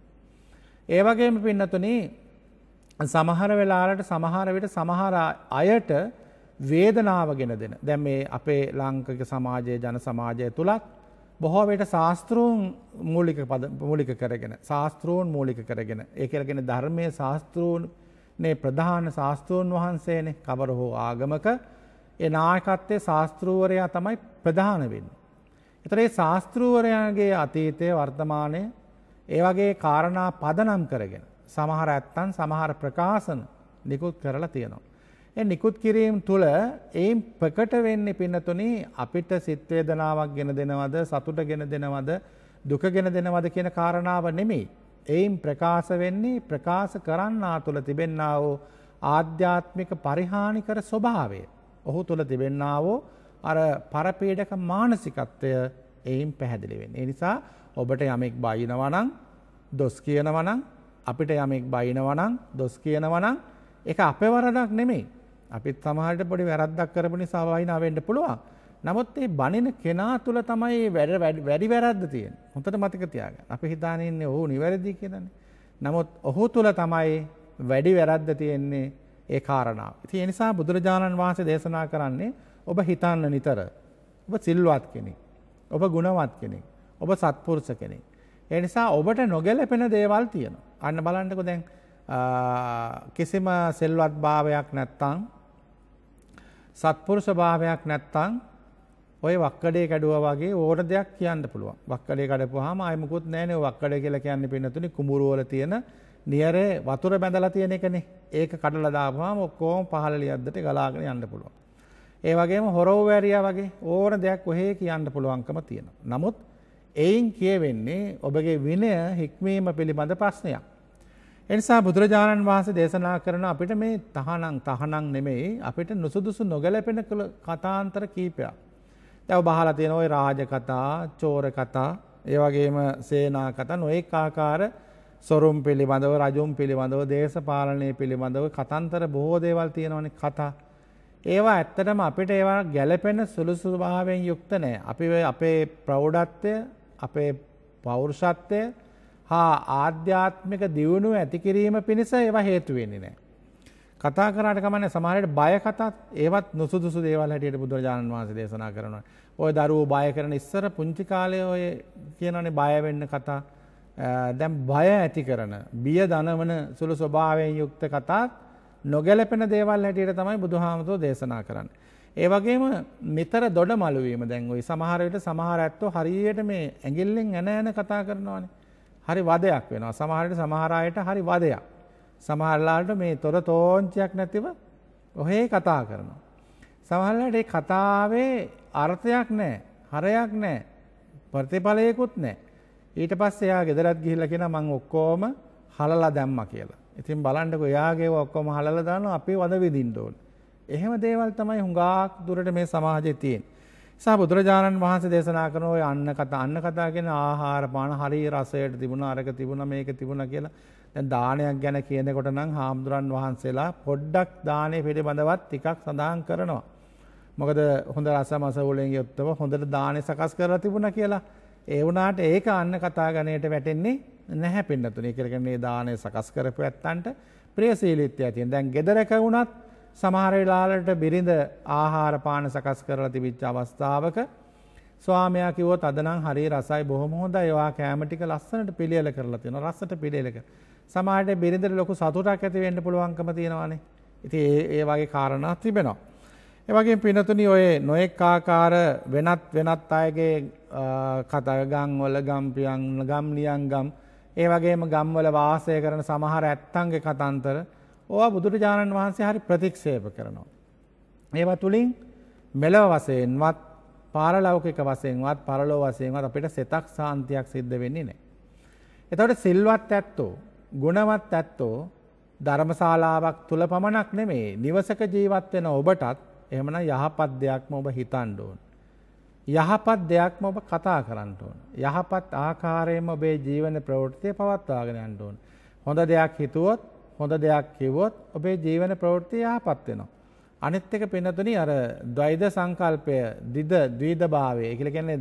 ඒවගේම පින්නතුනේ සමහර වෙලාලට සමහර විට සමහර අයට වේදනාව ගෙන දෙෙන. දැම් මේ අපේ ලංකක සමාජය ජන සමාජය තුළත් බොහෝ වෙට ශාස්තෘූන් මූලික කරගෙන ශාස්තෘූන් මූලික කරගෙන ඒකරගෙන ධර්මය ශාස්තෘූන් ප්‍රධාන ශාස්තෘූන් වහන්සේනේ කවර හෝ ආගමක ඒ නායකත්වයේ ශාස්ත්‍රූවරයා තමයි ප්‍රධාන වෙන්නේ. ඒතර ඒ ශාස්ත්‍රූවරයාගේ අතීතය වර්තමානය ඒ වගේ කාරණා පදනම් කරගෙන සමහර ඇත්තන් සමහර ප්‍රකාශන නිකුත් කරලා තියෙනවා. ඒ නිකුත් කිරීම තුළ ඒම් ප්‍රකට වෙන්නේ පින්නතුනි අපිට සිත් වේදනාවක් ගෙන දෙනවද සතුට ගෙන දෙනවද දුක ගෙන දෙනවද කියන කාරණාව නෙමෙයි. ඒම් ප්‍රකාශ වෙන්නේ ප්‍රකාශ කරන්නා තුළ තිබෙන්නා වූ ආධ්‍යාත්මික පරිහානිකර ස්වභාවය. ඔහු තුළ තිබෙන්න්නාවෝ අර පරපීඩක මානසිකත්වය එයින් පැහැදිලිවෙන්. එනිසා ඔබට යමෙක් බයිනවනං දොස් කියනවනං අපිට යමෙක් බයිනවනං දොස් කියනවනං එක අපේ වරඩක් නෙමේ අපිත් සමහට පොඩි වැරද්දක් කරපනි සවයිනාවෙන්ට පුළුවන්. නමුත් ඒ බනින කෙනා තුළ තමයි වැඩ වැඩි වැරද්ද තියෙන් හොඳට මතක තියාග අපි හිතානන්නේ ඔහු නිවැරදි කියදන්නේ. නමුත් ඔහු තුළ තමයි වැඩි වැරද්ද තියෙන්නේ ඒ කාරණාව. ඉතින් ඒ නිසා බුදුරජාණන් වහන්සේ දේශනා කරන්නේ ඔබ හිතන්න නිතර. ඔබ සිල්වත් කෙනෙක්. ඔබ ගුණවත් කෙනෙක්. ඔබ සත්පුරුෂ කෙනෙක්. ඒ නිසා ඔබට නොගැලපෙන දේවල් තියෙනවා. අන්න බලන්නකෝ දැන් කිසිම සෙල්වත් භාවයක් නැත්තං සත්පුරුෂ භාවයක් නැත්තං ඔය වක්කඩේ කැඩුවා වගේ ඕන දෙයක් කියන්න පුළුවන්. වක්කඩේ කඩපුවාම ආයෙ මුකුත් නැහැ නේ. වක්කඩේ කියලා කියන්නේ පින්නතුනේ කුඹුර වල තියෙන නියරේ වතුර බැඳලා තියෙන එකනේ. ඒක කඩලා දාපුවාම ඔක්කොම පහළ ලියද්දට ගලාගෙන යන්න පුළුවන්. ඒ වගේම හොරෝ වැරියා වගේ ඕන දෙයක් ඔහේ කියන්න පුළුවන්කම තියෙනවා. නමුත් එයින් කියවෙන්නේ ඔබගේ විනය හික්මීම පිළිබඳ ප්‍රශ්නයක්. එනිසා බුදුරජාණන් වහන්සේ දේශනා කරන අපිට මේ තහනම් තහනම් නෙමෙයි අපිට නුසුදුසු නොගැලපෙන කතාන්තර කීපයක්. දැන් බහලා තියෙන ওই රාජ කතා, චෝර කතා, ඒ වගේම සේනා කතා නොඑක ආකාර සොරුම් පිළිබඳව රජුම් පිළිබඳව දේශපාලනය පිළිබඳව කතන්තර බොහෝ දේවල් තියෙනවනි කතා. ඒවා ඇත්තටම අපිට ඒවා ගැලපෙන සුළුසුභාවෙන් යුක්ත නෑ. අපි අපේ ප්‍රෞඩත්වය අපේ පෞරුෂත්වය හා ආධ්‍යාත්මික දියුණු ඇතිකිරීම පිණිස ඒවා හේතුවෙන්නේ නෑ. කතා කරට කමන සමහයට බය කතත් ඒවත් නුසුදුසු දේවල් හැටියට බුදුරජාණන් වහන්සේ දේශනා කරනවා. ඔය දරුවෝ බය කරන ඉස්සර පුංචි කාලය ඔය කියනනේ බයවෙන්න කතා. දැම් බය ඇති කරන. බිය දනවන සුළු ස්වභාවයෙන් යුක්ත කතාත් නොගැලපෙන දේවල් හැටියට තමයි බුදුහාමතෝ දේශනා කරන්න. ඒ වගේම මෙතර දොඩ මළුවීම දැන්ගුයි සමහරයට සමහර ඇත්තෝ හරියට මේ ඇගිල්ලෙන් ඇන ඇන කතා කරනවාන. හරි වදයක් වෙනවා සමහරයට සමහරයට හරි වදයක්. සමහරලාට මේ තොර තෝංචයක් නැතිව ඔහේ කතා කරනවා. සමහරලාට කතාවේ අර්ථයක් නෑ හරයක් නෑ ප්‍රතිඵලයකුත් නෑ. ඊට පස්සේ එයා ගෙදරත් ගිහිල්ලා කියනවා මං ඔක්කොම හලලා දැම්මා කියලා. ඉතින් බලන්නකෝ එයාගේ ඔක්කොම හලලා දානවා අපි වද විඳින්න ඕනේ. එහෙම දේවල් තමයි හුඟක් දුරට මේ සමාජයේ තියෙන්නේ. සා බුදුරජාණන් වහන්සේ දේශනා කරන ওই අන්න කතා අන්න කතා කියන ආහාර පාන හරි රසයට තිබුණා අරක තිබුණා මේක තිබුණා කියලා දැන් දානයක් ගැන කියනකොට නම් හාමුදුරන් වහන්සේලා පොඩ්ඩක් දානේ පිළිබඳවත් ටිකක් සඳහන් කරනවා. මොකද හොඳ රස මස වලින් යුක්තව හොඳට දානේ සකස් කරලා තිබුණා කියලා. ඒ වුණාට ඒක අන්න කතා ගණයට වැටෙන්නේ නැහැ පින්නතුනේ. ඒ කියන්නේ දාණය සකස් කරපු ඇත්තන්ට ප්‍රියශීලීත්වය ඇති. දැන් gedaraක වුණත් සමහර වෙලාවලට බිරිඳ ආහාර පාන සකස් කරලා තිබිච්ච අවස්ථාවක ස්වාමයා කිව්වොත් අද නම් හරි රසයි බොහොම හොඳයි. ඔයා කෑම ටික ලස්සනට පිළියෙල කරලා තියෙනවා. රසට පිළියෙල කරලා. සමහරට බිරිඳට ලොකු සතුටක් ඇති වෙන්න පුළුවන්කම තියෙනවානේ. ඉතින් ඒ වගේ කාරණා තිබෙනවා. එවගේ පිනතුනි ඔය නොයෙක් ආකාර වෙනත් වෙනත් අයගේ කතගම් වල ගම්පියන් ගම් ලියන් ගම් ඒ වගේම ගම්වල වාසය කරන සමහර ඇත්තන්ගේ කතන්තර ඕවා බුදුරජාණන් වහන්සේ හරි ප්‍රතික්ෂේප කරනවා. ඒවා තුලින් මෙලව වශයෙන්වත් පාරලෞකික වශයෙන්වත් පරලෝ වශයෙන්වත් අපිට සිතක් සාන්තියක් සිද්ධ වෙන්නේ නැහැ. එතකොට සිල්වත් ඇත්තෝ, ගුණවත් ඇත්තෝ ධර්මශාලාවක් තුල පමණක් නෙමෙයි නිවසක ජීවත් වෙන ඔබටත් එහෙමනම් යහපත් දෙයක්ම ඔබ හිතන්න ඕන. යහපත් දෙයක්ම ඔබ කතා කරන්න ඕන. යහපත් ආකාරයෙන්ම ඔබේ ජීවන ප්‍රවෘත්තිය පවත්වාගෙන යන්න ඕන. හොඳ දෙයක් හිතුවොත්, හොඳ දෙයක් කිව්වොත් ඔබේ ජීවන ප්‍රවෘත්තිය යහපත් වෙනවා. අනිත් එක පින්නතුනි අර ද්වෛද සංකල්පය, දිද, ද්විදභාවය. ඒ කියන්නේ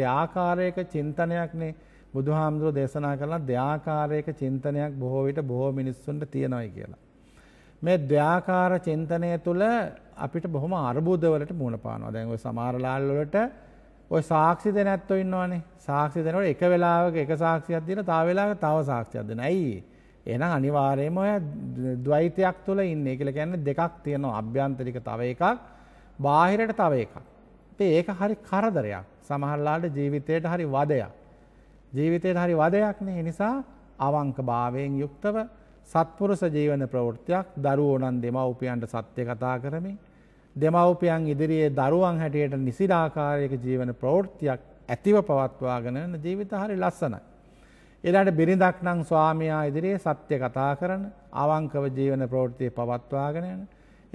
දෙආකාරයක චින්තනයක්නේ බුදුහාමුදුරෝ දේශනා කළා දෙආකාරයක චින්තනයක් බොහෝ විට බොහෝ මිනිස්සුන්ට තියෙනවායි කියලා. මේ ද්වයාකාර චින්තනය තුළ අපිට බොහොම අර්බුදවලට මුණ පානවා දැන් ඔය සමහර ලාල් වලට ඔය සාක්ෂි දෙන ඇත්තෝ ඉන්නවනේ සාක්ෂි දෙනකොට එක වෙලාවක එක සාක්ෂියක් දීලා තව වෙලාවක තව සාක්ෂියක් දෙන. ඇයි? එහෙනම් අනිවාර්යයෙන්ම ඔය ද්වෛතයක් තුළ ඉන්නේ කියලා කියන්නේ දෙකක් තියෙනවා අභ්‍යන්තරික තව එකක් බාහිරට තව එකක්. ඒක හරි කරදරයක්. සමහරලාට ජීවිතයට හරි වදයක්. ජීවිතයට හරි වදයක් නේ. නිසා අවංකභාවයෙන් යුක්තව සත්පුරුෂ ජීවන ප්‍රවෘත්තියක් දරුවෝනන් දෙමව්පියන්ට සත්‍ය කතා කරමින් දෙමව්පියන් ඉදිරියේ දරුවන් හැටියට නිසිරාකාරයක ජීවන ප්‍රවෘත්තියක් ඇතිව පවත්වාගෙන යන ජීවිත හරි ලස්සනයි. ඊළඟට බිරිඳක් නම් ස්වාමියා ඉදිරියේ සත්‍ය කතා කරන අවංකව ජීවන ප්‍රවෘත්තිය පවත්වාගෙන යන.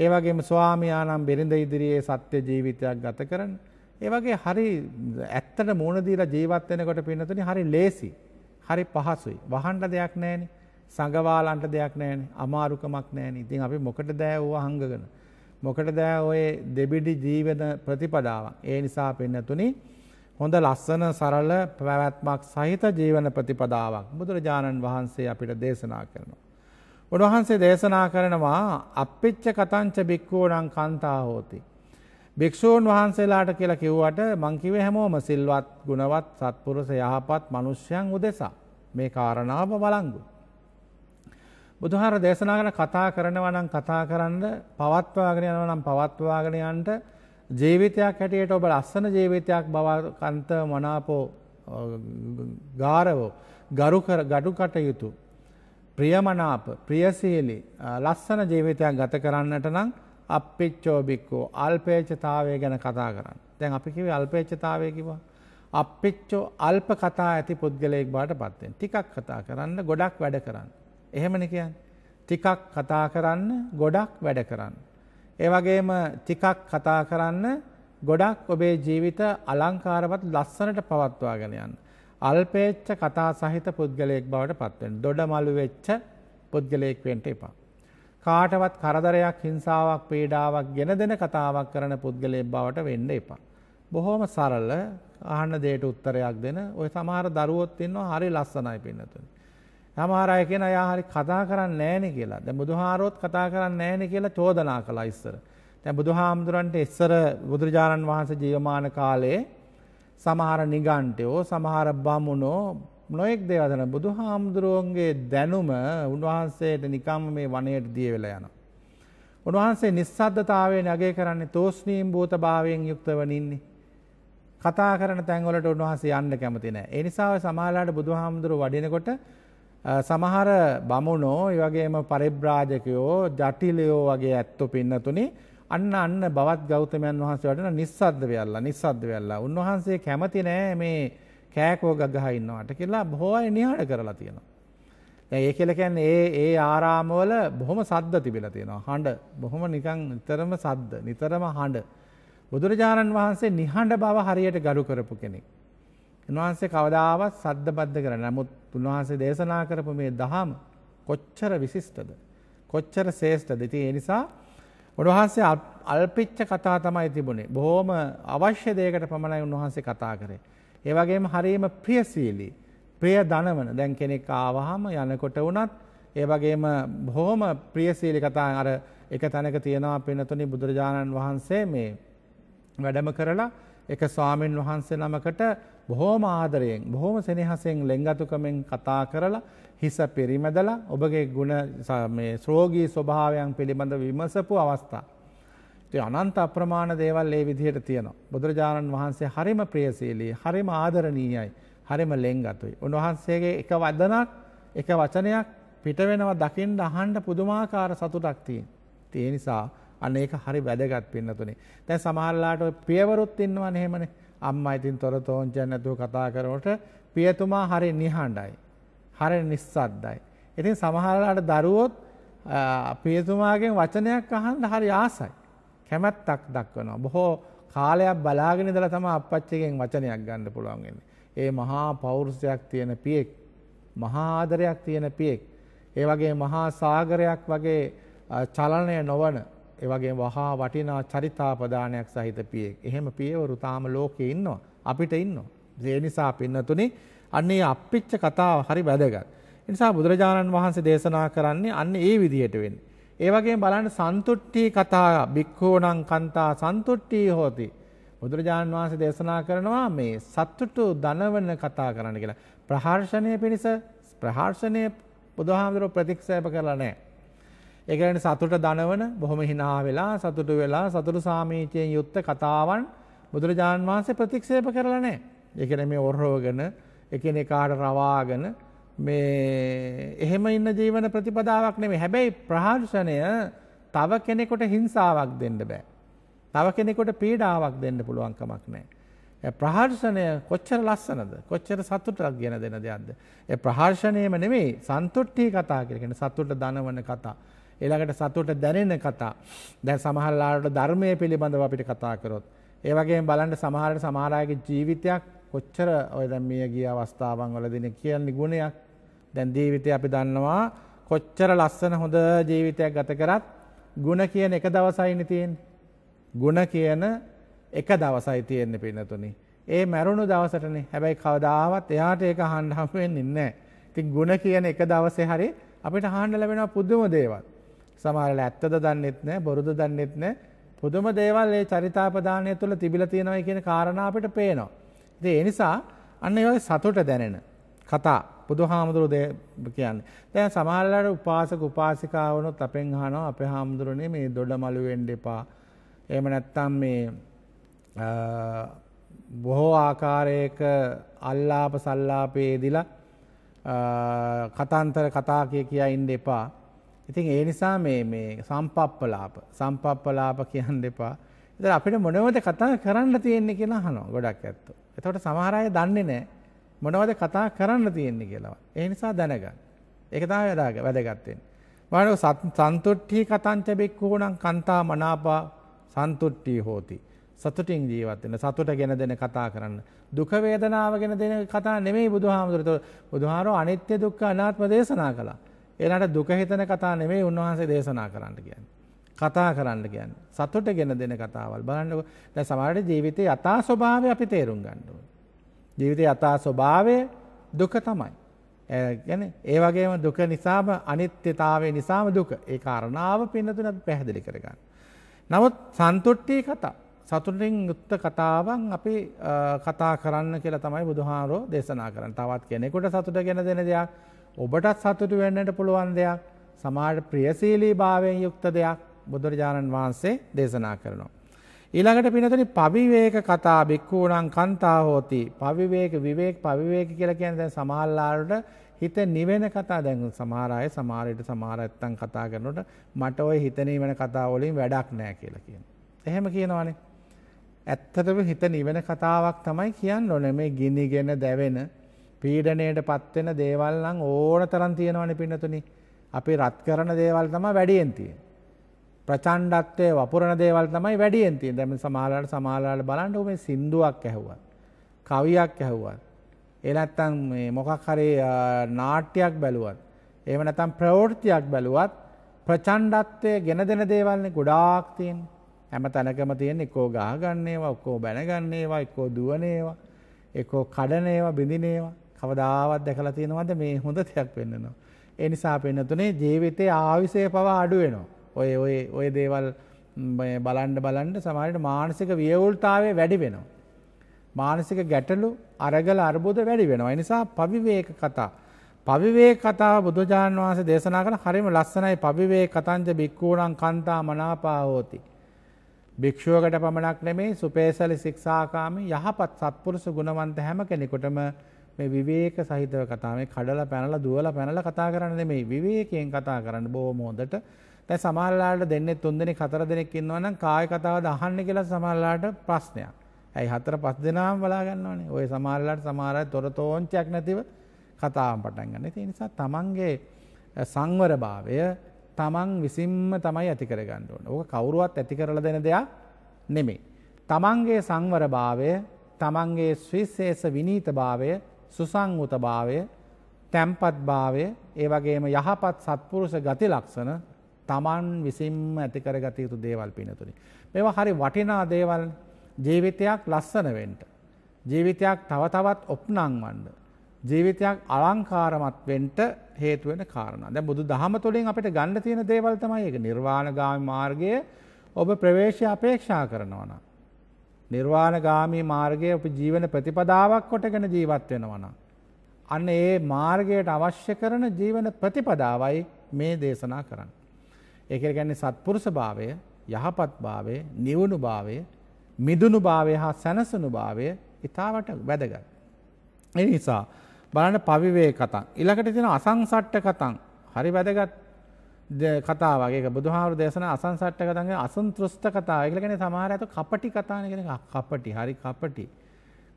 ඒ වගේම ස්වාමියා නම් බිරිඳ ඉදිරියේ සත්‍ය ජීවිතයක් ගත කරන. ඒ වගේ හරි ඇත්තට මූණ දීලා ජීවත් වෙනකොට පින්නතුනේ හරි ලේසි. හරි පහසුයි. වහන්න දෙයක් නැහැනේ. සඟවාලන්ට දෙයක් නෑන අමාරුකමක් නෑන ඉතින් අපි මොකට දෑව හංගගෙන. මොකට දෑ ඔය දෙබිඩි ජීවන ප්‍රතිපදාව. ඒ නිසා පෙන්නතුනි හොඳ ලස්සන සරල පැවැත්මක් සහිත ජීවන ප්‍රතිපදාවක් බුදුරජාණන් වහන්සේ අපිට දේශනා කරනවා. උන්වහන්සේ දේශනා කරනවා අපිච්ච කතංච භික්කෝනං කන්තා හෝති. භික්‍ෂූන් වහන්සේලාට කියලා කිව්වට මංකිවේ හැමෝම සිල්වත් ගුණවත් සත්පුරුස යහපත් මනුෂ්‍යයන් උදෙසා මේ කාරණාව බලංගු. බුදුහාර දේශනා කරන කතා කරනවා නම් කතා කරන්න පවත්වාගෙන යනවා නම් පවත්වාගෙන යන්න ජීවිතයක් හැටියට ඔබ ලස්සන ජීවිතයක් බව කන්ත මනාපෝ ගාරවෝ ගරු කර ගඩු කටයුතු ප්‍රියමනාප ප්‍රියසීලි ලස්සන ජීවිතයක් ගත කරන්නට නම් අපිච්චෝ බික්කෝ අල්පේච්ඡතාවය ගැන කතා කරන්න. දැන් අපි කිව්වේ අල්පේච්ඡතාවය කිව්වා. අපිච්චෝ අල්ප කතා ඇති පුද්ගලයෙක් බවට පත් වෙන. ටිකක් කතා කරන්න, ගොඩක් වැඩ කරන්න. එහෙමන කියන්. ටිකක් කතා කරන්න ගොඩක් වැඩ කරන්න. ඒවගේම ටිකක් කතා කරන්න ගොඩක් ඔබේ ජීවිත අලංකාරවත් ලස්සනට පවත්වාගෙන යන්න. අල්පේච්ච කතා සහිත පුද්ගලයෙක් බවට පත්වෙන්. දොඩ මළු වෙච්ච පුද්ගලයෙක් වෙන්ට එපා. කාටවත් කරදරයක් හිංසාවක් පීඩාවක් ගෙන දෙන කතාවක් කරන පුද්ගලයෙක් බවට වෙන්න එපා. බොහොම සරල අහන්න දේට උත්තරයක් දෙන ඔය සමහර දරුවොත් ඉන්නවා හරි ලස්සනයි පින්නතුනි. සමහර අය කියන යා හරි කතා කරන්නේ නැහනේ කියලා. දැන් බුදුහාරොත් කතා කරන්නේ නැහනේ කියලා චෝදනා කළා ඉස්සර. දැන් බුදුහාමුදුරන්ට ඉස්සර බුදුරජාණන් වහන්සේ ජීවමාන කාලේ සමහර නිගණ්ඨයෝ සමහර බමුණෝ නොඑක් දේවදන බුදුහාමුදුරුවන්ගේ දැනුම උන්වහන්සේට නිකම්ම මේ වනයේට දිය වෙලා යනවා. උන්වහන්සේ නිස්සද්දතාවයෙන් යගේ කරන්නේ තෝස්නීම් භූතභාවයෙන් යුක්තවන ඉන්නේ. කතා කරන තැන්වලට උන්වහන්සේ යන්න කැමති නැහැ. ඒ නිසා ඔය සමාලාට බුදුහාමුදුරුව වඩිනකොට සමහර බමුණෝ ඒ වගේම පරිබ්‍රාජකයෝ ජටිලයෝ වගේ ඇත්තෝ පින්නතුනේ අන්න අන්න බවත් ගෞතමයන් වහන්සේ වඩන නිස්සද්ද වෙල්ලා නිස්සද්ද වෙල්ලා උන්වහන්සේ කැමති නෑ මේ කෑකෝ ගගහ ඉන්නවට කියලා බොහෝයි නිහඬ කරලා තියෙනවා. දැන් ඒ කියලා කියන්නේ ඒ ඒ ආරාමවල බොහොම සද්ද තිබිලා තියෙනවා. හඬ බොහොම නිකන් නිතරම සද්ද, නිතරම හඬ. බුදුරජාණන් වහන්සේ නිහඬ බව හරියට ගරු කරපු කෙනෙක්. උන්වහන්සේ කවදාවත් සද්දබද්ධ කරන නමුත් උන්වහන්සේ දේශනා කරපු මේ දහම කොච්චර විශිෂ්ටද කොච්චර ශේෂ්ඨද ඉතින් ඒ නිසා උන්වහන්සේ අල්පිච්ච කතා තමයි තිබුණේ බොහොම අවශ්‍ය දෙයකට පමණයි උන්වහන්සේ කතා කරේ ඒ වගේම හරීම ප්‍රියශීලී ප්‍රිය ධනවන දැන් කෙනෙක් ආවහම යනකොට වුණත් ඒ වගේම බොහොම ප්‍රියශීලී කතා අර එක තැනක තියෙනවා පින්නතුනි බුදුරජාණන් වහන්සේ මේ වැඩම කරලා එක ස්වාමීන් වහන්සේ නමකට බොහෝම ආදරයෙන් බොහෝම සෙනෙහසෙන් ලෙංගතුකමෙන් කතා කරලා හිස පෙරිමැදලා ඔබගේ ගුණ මේ ශ්‍රෝගී ස්වභාවයන් පිළිබඳ විමසපු අවස්ථා. ඉතින් අනන්ත අප්‍රමාණ දේවල් මේ විදිහට තියෙනවා. බුදුරජාණන් වහන්සේ හරිම ප්‍රියශීලී, හරිම ආදරණීයයි, හරිම ලෙංගතුයි. උන්වහන්සේගේ එක වදනක්, එක වචනයක් පිට වෙනවා දකින්න අහන්න පුදුමාකාර සතුටක් තියෙනවා. ඒ නිසා අන්න ඒක හරි වැදගත් පින්නතුනේ. දැන් සමහරලාට පියවරුත් ඉන්නවනේ එහෙමනේ. අම්මා ඉතින් තොර තෝංචන් නැතුව කතා කරනකොට පියතුමා හරි නිහඬයි. හරි නිස්සද්දයි. ඉතින් සමහරලාට දරුවොත් පියතුමාගෙන් වචනයක් අහන්න හරි ආසයි. කැමැත්තක් දක්වනවා. බොහෝ කාලයක් බලාගෙන ඉඳලා තමයි අප්පච්චිගෙන් වචනයක් ගන්න පුළුවන් වෙන්නේ. ඒ මහා පෞරුෂයක් තියෙන පියෙක්, මහා ආදරයක් තියෙන පියෙක්, ඒ වගේ මහා සාගරයක් වගේ චලනය නොවන ඒ වගේම වහා වටිනා චරිතාපදානයක් සහිත පියෙක්. එහෙම පියවරු තාම ලෝකේ ඉන්නවා. අපිට ඉන්නවා. ඒ නිසා පින්නතුනේ අන්නේ අප්පිච්ච කතාව හරි වැදගත්. ඒ නිසා බුදුරජාණන් වහන්සේ දේශනා කරන්නේ අන්නේ ඒ විදිහට වෙන්නේ. ඒ වගේම බලන්න සන්තුට්ටි කතා බික්ඛෝණං කන්තා සන්තුට්ටි හෝති. බුදුරජාණන් වහන්සේ දේශනා කරනවා මේ සතුටු ධනවන කතා කරන්න කියලා. ප්‍රහර්ෂණය පිණිස ප්‍රහර්ෂණය බුදුහාමුදුරුවෝ ප්‍රතික්ෂේප කරලා නැහැ. ඒ කියන්නේ සතුට දනවන බොහොම hina වෙලා සතුට වෙලා සතුට සාමීචයෙන් යුක්ත කතාවන් බුදුරජාන් වහන්සේ ප්‍රතික්ෂේප කරලා නැහැ. ඒ කියන්නේ මේ ඔරවගෙන එකිනෙකාට රවාගෙන මේ එහෙම ඉන්න ජීවන ප්‍රතිපදාවක් නෙමෙයි. හැබැයි ප්‍රහර්ෂණය තව කෙනෙකුට හිංසාවක් දෙන්න බෑ. තව කෙනෙකුට පීඩාවක් දෙන්න පුළුවන් කමක් නැහැ. ප්‍රහර්ෂණය කොච්චර ලස්සනද? කොච්චර සතුටක් ගෙන දෙන දෙයක්ද? ඒ ප්‍රහර්ෂණයම නෙමෙයි සන්තුට්ටි කතා කියලා කියන්නේ සතුට දනවන කතා. එළඟට සතුට දැනෙන කතා. දැන් සමහරලාට ධර්මය පිළිබඳව අපිට කතා කරොත්. ඒ වගේ බලන්න සමහරට සමහරායගේ ජීවිතයක් කොච්චර ඔය දැන් මිය ගිය අවස්ථාවන් වලදී කියන්නේ ගුණයක්. දැන් ජීවිතය අපි දන්නවා කොච්චර ලස්සන හොඳ ජීවිතයක් ගත කරත් ಗುಣ කියන එක දවසයිනේ තියෙන්නේ. ಗುಣ කියන එක දවසයි තියෙන්නේ පින්නතුනි. ඒ මැරුණු දවසටනේ. හැබැයි කවදාවත් එයාට ඒක අහන්න හම් වෙන්නේ නැහැ. ඉතින් ಗುಣ කියන එක දවසේ හරි අපිට අහන්න ලැබෙනවා පුදුම දේවල්. සමහරල ඇත්තද දන්නෙත් නෑ බොරුද දන්නෙත් නෑ පුදුම දේවල් ඒ චරිතාපදානය තුළ තිබිල තියෙනවයි කියන කාරණාවට පේනවා. ඉතින් ඒ නිසා අන්න ඒ වගේ සතුට දැනෙන කතා බුදුහාමුදුරු දේ කියන්නේ. දැන් සමහරලාට උපාසක උපාසිකා වුණොත් අපෙන් අහනවා අපේ හාමුදුරනේ මේ දොඩමළු වෙන්න එපා. එහෙම නැත්නම් මේ බොහෝ ආකාරයක අල්ලාප සල්ලාපයේදීලා කතාන්තර කතා කිය කියා ඉන්න එපා. ඉතින් ඒ නිසා මේ මේ සම්පප්පලාප සම්පප්පලාප කියන්න එපා. ඉතින් අපිට මොනවද කතා කරන්න තියෙන්නේ කියලා අහනවා ගොඩක් ඇත්තෝ. එතකොට සමහර අය දන්නේ නැහැ මොනවද කතා කරන්න තියෙන්නේ කියලා. ඒ නිසා දැනගන්න. ඒක තමයි වැදගත් වෙන්නේ. බලන්න සන්තුට්ඨී කතංච බෙක්කෝණං කන්තා මනාපා සන්තුට්ඨී හෝති. සතුටින් ජීවත් වෙන සතුට ගැන දෙන කතා කරන්න දුක වේදනාව ගැන දෙන කතා නෙමෙයි බුදුහාමුදුරුවෝ බුදුහාරෝ අනිත්‍ය දුක්ඛ අනාත්ම දේශනා කළා එනට දුක හිතන කතා නෙමෙයි උන්වහන්සේ දේශනා කරන්න කියන්නේ. කතා කරන්න කියන්නේ. සතුට ගෙන දෙන කතාවල් බලන්නකො. දැන් සමහර ජීවිතයේ යථා ස්වභාවය අපි තේරුම් ගන්න ඕනේ. ජීවිතයේ යථා ස්වභාවය දුක තමයි. يعني ඒ වගේම දුක නිසාම අනිත්‍යතාවය නිසාම දුක. ඒ කාරණාව පින්නතුන අපි පැහැදිලි කරගන්න. නමුත් සන්තුට්ටි කතා සතුටින් යුක්ත කතාවන් අපි කතා කරන්න කියලා තමයි බුදුහාරෝ දේශනා කරන්නේ. තවත් කෙනෙකුට සතුට ගෙන දෙන දෙයක් ඔබටත් සතුටු වෙන්නට පුළුවන් දෙයක් සමාජ ප්‍රියශීලී භාවයෙන් යුක්ත දෙයක් බුදුරජාණන් වහන්සේ දේශනා කරනවා. ඊළඟට පිනතුනි පවිවේක කතා බික්කූණං කන්තා හෝති. පවිවේක විවේක පවිවේක කියලා කියන්නේ දැන් සමාල්ලාරට හිත නිවෙන කතා දැන් සමහර අය සමහර විට සමහර ඇත්තන් කතා කරනකොට මට ওই හිත නිවෙන කතා වලින් වැඩක් නැහැ කියලා කියනවා. එහෙම කියනවනේ. ඇත්තටම හිත නිවෙන කතාවක් තමයි කියන්න ඕනේ මේ ගිනිගෙන දැවෙන පීඩනයට පත්වෙන දේවල් නම් ඕන තරම් තියෙනවනේ පින්නතුනි. අපි රත් කරන දේවල් තමයි වැඩියෙන් තියෙන්නේ. ප්‍රචණ්ඩත්වයේ වපුරන දේවල් තමයි වැඩියෙන් තියෙන්නේ. දැන් සමාලාලට සමාලාලට බලන්න මේ සින්දුවක් ඇහුවා. කවියක් ඇහුවා. ඒ නැත්තම් මේ මොකක් හරි නාට්‍යයක් බැලුවත්, එහෙම නැත්තම් ප්‍රවෘත්තියක් බැලුවත් ප්‍රචණ්ඩත්වයේ ගෙන දෙන දේවල්නේ ගොඩාක් තියෙන්නේ. හැම තැනකම තියෙන එක්කෝ ගහගන්න ඒවා, එක්කෝ බැනගන්න ඒවා, එක්කෝ දුවන ඒවා, එක්කෝ කඩන ඒවා, බිඳින ඒවා. කවදාවත් දැකලා තියෙනවද මේ හොඳ දෙයක් වෙන්නනවා. ඒ නිසා පෙන්නතුනේ ජීවිතයේ ආවිසය පවා අඩු වෙනවා. ඔය ඔය ඔය දේවල් බලන්න බලන්න සමහරට මානසික වියවුල්තාවය වැඩි වෙනවා. මානසික ගැටලු අරගල අර්බුද වැඩි වෙනවා. ඒ නිසා පවිවේක කතා පවිවේක කතාව බුදුජාන් වහන්සේ දේශනා කරන හරිම ලස්සනයි පවිවේක කතංජ බික්කූණං කන්තා මනාපා හෝති. භික්ෂුවකට පමණක් නෙමේ සුපේසල ශික්ෂාකාමී යහපත් සත්පුරුෂ ගුණවන්ත හැම කෙනෙකුටම මේ විවේක සහිතව කතා මේ කඩලා පැනලා දුවලා පැනලා කතා කරන්න නෙමෙයි විවේකයෙන් කතා කරන්න බොහොම හොඳට දැන් සමහරලාට දෙන්නේ තුන් දෙනෙක් හතර දෙනෙක් ඉන්නවා නම් කාය කතාවද අහන්නේ කියලා සමහරලාට ප්‍රශ්නයක්. ඇයි හතර පස් දෙනාම බලා ගන්නවනේ. ඔය සමහරලාට සමහර අය තොරතෝංචයක් නැතිව කතාව පටන් ගන්න. ඒ නිසා තමන්ගේ සංවරභාවය තමන් විසින්ම තමයි ඇති කරගන්න ඕන. ඕක කවුරුවත් ඇති කරලා දෙන දෙයක් නෙමෙයි. තමන්ගේ සංවරභාවය, තමන්ගේ ශ්‍රීශේෂ විනීතභාවය සුසංගතභාවය තැම්පත් භාවය ඒ වගේම යහපත් සත්පුරුෂ ගති ලක්ෂණ තමන් විසින්ම ඇතිකර ගත යුතු දේවල් පිනතුනි. මෙවා හරි වටිනා දේවල් ජීවිතයක් ලස්සනවෙන්ට. ජීවිතයක් තව තවත් ඔප්නංවන්ඩ. ජීවිතයක් අලංකාරමත් වෙන්ට හේතුවෙන කාරණ දැ බුදු දහම තුළින් අපට ගණඩ තියෙන දේවල්තමයි එක නිර්වාණගාමි මාර්ගය ඔබ ප්‍රවේශය අපේක්ෂා කරනවනා. නිර්වාණගාමී මාර්ගය අප ජීවන ප්‍රතිපදාවක් කොටගෙන ජීවත් වෙනවනම්. අන්න ඒ මාර්ගයට අවශ්‍ය කරන ජීවන ප්‍රතිපදාවයි මේ දේශනා කරන්න. ඒක ගැන්නේ සත්පුරුෂ භාවය යහපත් භාවය නිවුණු භාවය මිදුණු භාවය හා සැනසුණු භාවය ඉතාවට වැදගත්. එනිසා බලන්න පවිවේ කතන්. ඉලකට තින අසංසට්ට කතන් හරි වැදගත් කතාවක් ඒක බුදුහාමුදුරු දේශනා අසංසට්ඨ කතාව කියන්නේ අසන්තුෂ්ත කතාව. ඒක කියන්නේ සමහර අයතු කපටි කතා කියන්නේ කපටි. හරි කපටි.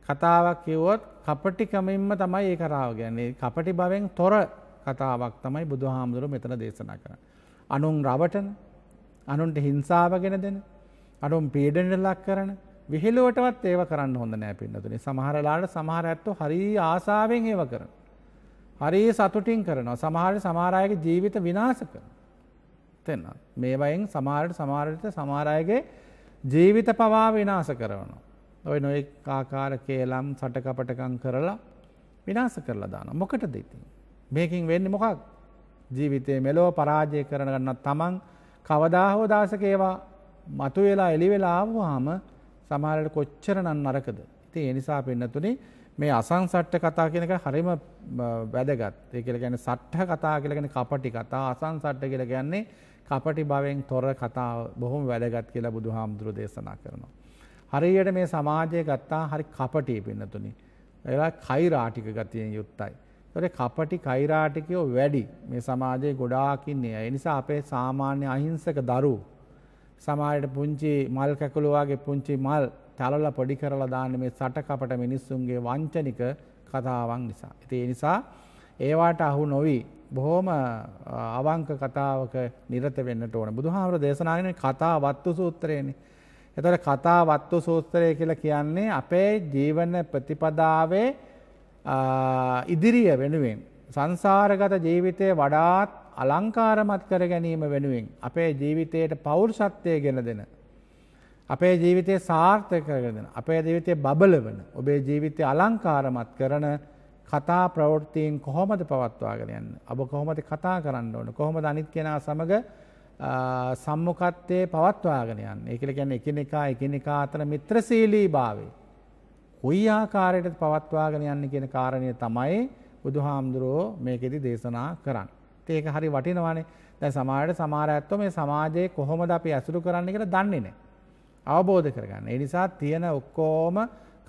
කතාවක් කිව්වොත් කපටිකමින්ම තමයි ඒක රාව කියන්නේ. කපටි භවෙන් තොර කතාවක් තමයි බුදුහාමුදුරුවෝ මෙතන දේශනා කරන්නේ. අනුන් රවටන, අනුන්ට හිංසාව ගෙන දෙන, අනුන් පීඩනයට ලක් කරන විහිළුවටවත් ඒව කරන්න හොඳ නෑ පින්නතුනේ. සමහර ලාට සමහර ඇත්තෝ හරි ආසාවෙන් ඒව කරනවා. හරි සතුටින් කරනවා. සමහර සමහර අයගේ ජීවිත විනාශ කරනවා. වෙනවා. මේවයින් සමහරට සමහරට සමහරයගේ ජීවිත පවා විනාශ කරනවා. ඔය නොයෙක් ආකාර කේලම් සටකපටකම් කරලා විනාශ කරලා දානවා. මොකටද ඉතින්? මේකෙන් වෙන්නේ මොකක්? ජීවිතේ මෙලොව පරාජය කරන ගන්න තමන් කවදා හෝ දාසක ඒවා මතුවෙලා එළි වෙලා ආවම සමහරට කොච්චරනම් නරකද. ඉතින් ඒ නිසා පෙන්නතුනේ මේ අසංසට්ඨ කතා කියන එක හරිම වැදගත්. ඒ කියලා කියන්නේ සට්ඨ කතා කියලා කියන්නේ කපටි කතා, අසංසට්ඨ කියලා කියන්නේ කපටි භවෙන් තොර කතාව බොහොම වැදගත් කියලා බුදු හාමුදුරු දේශනා කරනවා. හරියට මේ සමාජය ගත්තා හරි කපටී පින්නතුනි. ඒලා කෛරාටික ගතියෙන් යුක්තයි. තොර කපටි කෛරාටිකයෝ වැඩි මේ සමාජයේ ගොඩාකින්නේ අය නිසා අපේ සාමාන්‍ය අහිංසක දරු සමායට පුංචි මල් කැකුළුවාගේ පුංචි මල් තලල පොඩි කරලා දාන්න මේ සටකපට මිනිස්සුන්ගේ වංචනික කතාවන් නිසා. ඉතින් ඒ නිසා ඒවට අහු නොවි බොහෝම අවංක කතාවක නිරත වෙන්නට ඕන. බුදුහාමර දේශනාගෙන කතා වත්තු සූත්‍රයනේ. එතකොට කතා වත්තු සූත්‍රය කියලා කියන්නේ අපේ ජීවන ප්‍රතිපදාවේ ඉදිරිය වෙනුවෙන් සංසාරගත ජීවිතය වඩාත් අලංකාරමත් කර ගැනීම වෙනුවෙන් අපේ ජීවිතයට පෞරුෂත්වය ගෙන දෙන අපේ ජීවිතය සාර්ථක කරගෙන අපේ ජීවිතය බබලවන ඔබේ ජීවිතය අලංකාරමත් කරන කතා ප්‍රවෘත්තියෙන් කොහොමද පවත්වාගෙන යන්න. ඔබ කොහොමද කතා කරන්න ඕන. කොහොමද අනිත් කෙනා සමග සම්මුකත්තේ පවත්වාගෙන යන්න. ඒ කියලා කියන්නේ එකිනෙකා එකිනෙකා අතර මිත්‍රශීලීභාවය. කොයි ආකාරයකට පවත්වාගෙන යන්න කියන කාරණය තමයි බුදුහාමුදුරෝ මේකෙදි දේශනා කරන්නේ. ඒක හරි වටිනවානේ. දැන් සමාජයේ සමහර ඇත්තෝ මේ සමාජයේ කොහොමද අපි ඇසුරු කරන්න කියලා දන්නේ නැහැ. අවබෝධ කරගන්න. ඒ නිසා තියෙන ඔක්කොම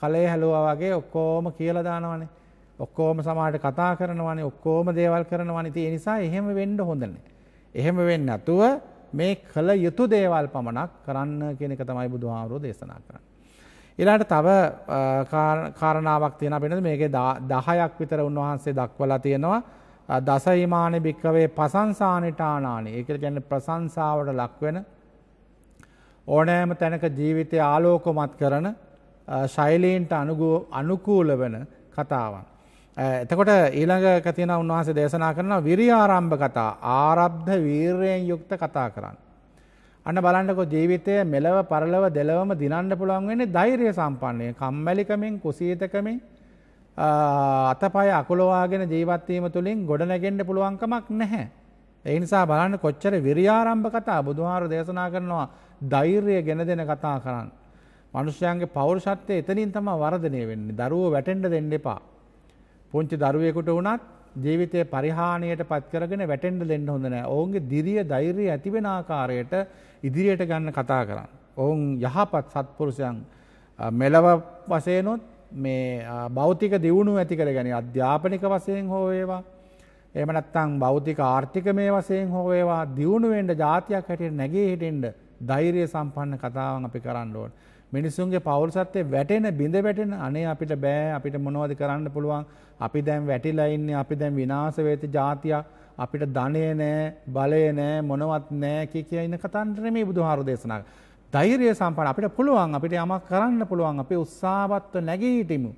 කලේ හැලුවා වගේ ඔක්කොම කියලා දානවානේ. ඔක්කෝම සමාට කතා කරනවානේ ඔක්කෝම දේවල් කරනවානි තිය නිසා එහෙම වෙන්ඩ හොඳන. එහෙම වෙන්න ඇතුව මේ කළ යුතු දේවල් පමණක් කරන්න කෙනෙක තමයි බුදු හාමුරු දේශනා කරන්න. ඉලාට තව කාරණාවක් තියෙන පෙනද මේක දහයක් විතර උන්වහන්සේ දක්වලා තියෙනවා දසයිමාන භික්කවේ පසංසානටානානේ ඒක ගැන ප්‍රසංසාවට ලක්වෙන ඕනෑම තැනක ජීවිතය ආලෝකොමත් කරන ශෛලීන්ට අනුකූල වෙන කතාවන්. එතකොට ඊළඟ කතියන උන්වහන්සේ දේශනා කරන විරියාරම්භ කතා ආරබ්ධ වීරයෙන් යුක්ත කතා කරන්න. අන්න බලන්නකො ජීවිතය මෙලව පරලව දෙලවම දිනන්න පුළුවන් වෙන්නේ ධෛර්ය සම්පන්නය කම්මැලිකමින් කුසීතකමින් අතපය අකුලවාගෙන ජීවත්වීම තුළින් ගොඩනැගෙන්ඩ පුළුවන්කමක් නැහැ. ඒ නිසා බලන්න කොච්චර විරියාරම්භ කතා බුදුහාර දේශනා කරනවා ධෛර්යය ගෙන දෙන කතා කරන්න. මනුෂ්‍යයන්ගේ පෞරුෂත්වය එතනින් තම වර්ධනය වෙන්නේ දරුව වැටෙන්ඩ දෙන්න එපා. පුංචි දරුවෙකුට වුණත් ජීවිතය පරිහානියට පත්කරගෙන වැටෙන්ඩ දෙන්න හොඳනෑ ඔවුන්ගේ දිරිය දෛරී ඇතිවෙන ආකාරයට ඉදිරියට ගන්න කතා කරන්න. ඔවුන් යහපත් සත්පුරුෂයන් මෙලව වසයනොත් මේ බෞතික දියුණු ඇති කරගෙන අධ්‍යාපනික වසයෙන් හෝවේවා එමනත්තං බෞතික ආර්ථික මේ වසයෙන් හෝවේවා දියුණුවෙන්ට ජාතියක් හැටියට නැගේ හිටෙන්ට ධෛරය සම්පන්න කතාවන් අපි කරන්න ඕට. මිනිසුන්ගේ පවුල් සත්‍යය වැටෙන බිඳ වැටෙන අනේ අපිට බෑ අපිට මොනවද කරන්න පුළුවන් අපි දැන් වැටිලා ඉන්නේ අපි දැන් විනාශ වෙති જાතියක් අපිට ධනෙ නෑ බලය නෑ මොනවත් නෑ කිය කිය ඉන්න කතන්දර මේ බුදුහාරු දේශනා ධෛර්යය සම්පන්න අපිට පුළුවන් අපිට යමක් කරන්න පුළුවන් අපි උත්සාහවත්ව නැගී සිටිමු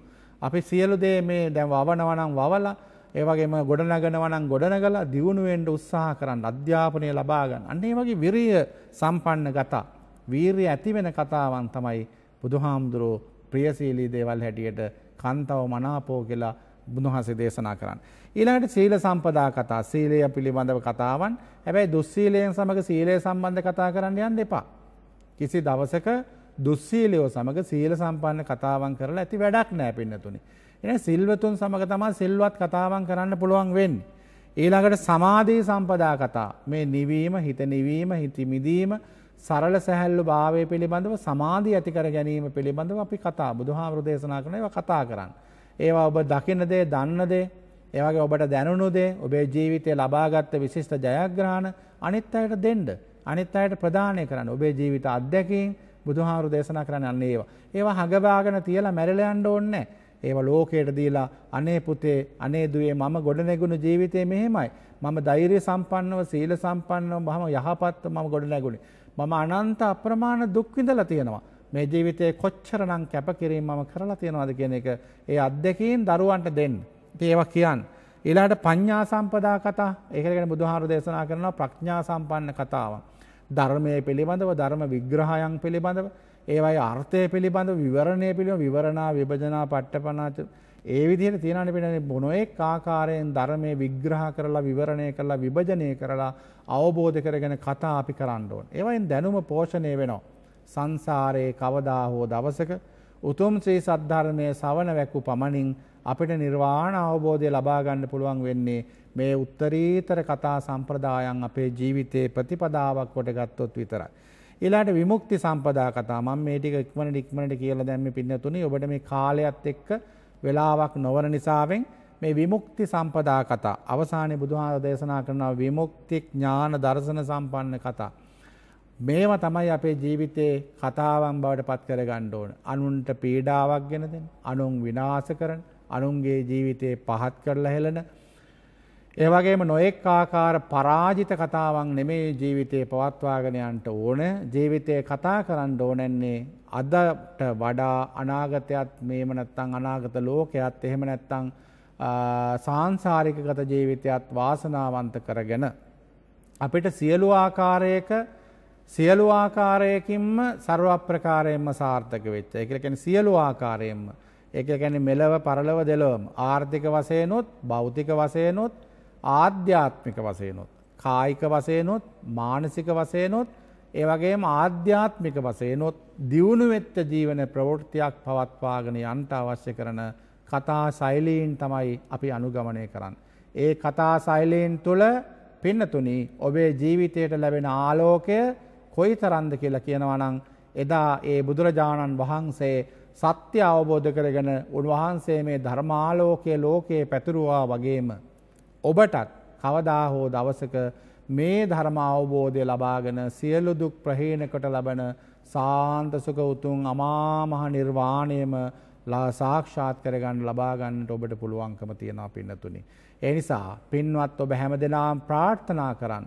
අපි සියලු දේ මේ දැන් වවනවා නම් වවලා ඒ වගේම ගොඩනගනවා නම් ගොඩනගලා දියුණු වෙන්න උත්සාහ කරන්න අධ්‍යාපනය ලබා ගන්න අන්න ඒ වගේ විරිය සම්පන්න ගතා වීරය ඇති වෙන කතාවන් තමයි බුදුහාමුදුරෝ ප්‍රියශීලී දේවල් හැටියට කන්තව මනාපෝ කියලා බුදුහාසේ දේශනා කරන්න. ඊළඟට සීල සම්පදා කතා සීලය පිළිබඳව කතාවන් හැබැයි දුස්සීලයෙන් සමග සීලය සම්බන්ධ කතා කරන්න යන්න එපා. කිසි දවසක දුස්සීලයෝ සමග සීල සම්පන්න කතාවන් කරලා ඇති වැඩක් නෑ පින්නතුනි. එන සිල්වතුන් සමග තමා සිල්වත් කතාවන් කරන්න පුළුවන් වෙන්න. ඊළඟට සමාධී සම්පදා කතා මේ නිවීම හිත නිවීම හිතිමිදීම සරල සැහැල්ලු භාවය පිළිබඳව සමාධිය ඇති කර ගැනීම පිළිබඳව අපි කතා බුදුහාමුදුරු දේශනා කරන ඒවා කතා කරන්න. ඒවා ඔබ දකින දේ, දන්න දේ, ඒ වගේ ඔබට දැනුණු දේ, ඔබේ ජීවිතයේ ලබාගත් විශිෂ්ට ජයග්‍රහණ අනිත් අයට දෙන්න, අනිත් අයට ප්‍රදානය කරන්න. ඔබේ ජීවිත අත්දැකීම් බුදුහාමුදුරු දේශනා කරන්නේ අන්න ඒවා. ඒවා හඟබාගෙන තියලා මැරිලා යන්න ඕනේ නැහැ. ඒව ලෝකයට දීලා අනේ පුතේ අනේ දුවේ මම ගොඩනැගුණු ජීවිතේ මෙහෙමයි. මම ධෛර්ය සම්පන්නව සීල සම්පන්නව මම යහපත්ව මම ගොඩනැගුණේ. මම අනන්ත අප්‍රමාණ දුක් විඳලා තියෙනවා. මේ ජීවිතයේ කොච්චරනම් කැපකිරීම මම කරලා තියෙනවද කියන එක ඒ අත්දැකීම් දරුවන්ට දෙන්න. ඉතින් ඒවා කියන්න. ඊළඟට පඤ්ඤා සම්පදා කතා. ඒක ගැන බුදුහාරු දේශනා කරනවා ප්‍රඥා සම්පන්න කතාවක්. ධර්මයේ පිළිබඳව ධර්ම විග්‍රහයන් පිළිබඳව ඒවයි අර්ථය පිළිබඳව විවරණය පිළිබඳව විවරණා විභජනා පට්ඨපනා ඒ විදිහට තියෙනවානේ වෙන මොනෙක් ආකාරයෙන් ධර්මයේ විග්‍රහ කරලා විවරණය කරලා විභජනය කරලා අවබෝධ කරගෙන කතා අපි කරන්න ඕන. ඒවෙන් දැනුම පෝෂණය වෙනවා. සංසාරයේ කවදා හෝ දවසක උතුම් ශ්‍රී සද්ධර්මයේ ශ්‍රවණ වැක්කු පමණින් අපිට නිර්වාණ අවබෝධය ලබා ගන්න පුළුවන් වෙන්නේ මේ උත්තරීතර කතා සම්ප්‍රදායන් අපේ ජීවිතයේ ප්‍රතිපදාවක් කොට ගත්තොත් විතරයි. ඊළාට විමුක්ති සම්පදා කතා මම මේ ටික ඉක්මනට ඉක්මනට කියලා දැන් මේ පින්නතුනේ ඔබට මේ කාලයත් එක්ක වෙලාවක් නොවන නිසාවෙන් මේ විමුක්ති සම්පදා කතා අවසානයේ බුදුහාර දේශනා කරන විමුක්ති ඥාන දර්ශන සම්පන්න කතා. මේවා තමයි අපේ ජීවිතේ කතාවන් බවට පත් කරගන්න ඕන. අනුන්ට පීඩාවක් ගෙන දෙන, අනුන් විනාශ කරන, අනුන්ගේ ජීවිතේ පහත් කරලා හෙළන ඒවගේම නොයෙක් ආකාර පරාජිත කතාවන් නෙමේ ජීවිතය පවත්වාගෙනයන්ට ඕන ජීවිතය කතා කරන්න ඕනැන්නේ අදට වඩා අනාගතයත් මේම නැත්තං අනාගත ලෝකයත් එහෙම නැත්තං සාංසාරිකගත ජීවිතයත් වාසනාවන්ත කරගෙන. අපිට සියලු ආකාරයක සියලු ආකාරයකින්ම සර්ව අප්‍රකාරයෙන්ම සාර්ථක වෙච්ච. එකකැන සියලු ආකාරයෙන්ම. එකකැන මෙලව පරලව දෙලොවම් ආර්ථික වසයනොත් භෞතික වසයනොත් ආධ්‍යාත්මික වසයනොත්. කායික වසයනොත් මානසික වසයනොත් ඒවගේ ආධ්‍යාත්මික වසයනොත් දියුණු වෙච්ච ජීවන ප්‍රවෘත්තියක් පවත්වාගෙන යන්ට අවශ්‍ය කරන කතා සෛලීන් තමයි අපි අනුගමනය කරන්න. ඒ කතා සෛලයෙන් තුළ පින්නතුනි ඔබේ ජීවිතයට ලැබෙන ආලෝකය කොයි තරන්ද කියලා කියනවනං එදා ඒ බුදුරජාණන් වහන්සේ සත්‍ය අවබෝධ කරගෙන උන්වහන්සේ මේ ධර්මාලෝකය ලෝකයේ පැතුරුවා වගේම ඔබටත් කවදා හෝ දවසක මේ ධර්ම අවබෝධය ලබාගෙන සියලු දුක් ප්‍රහේණ කොට ලබන සාන්ත සුඛ උතුම් අමා මහ නිර්වාණයම ලා සාක්ෂාත් කරගන්න ලබා ගන්නට ඔබට පුළුවන්කම තියෙනවා පින්නතුනි. ඒ නිසා පින්වත් ඔබ හැමදෙනාම ප්‍රාර්ථනා කරන්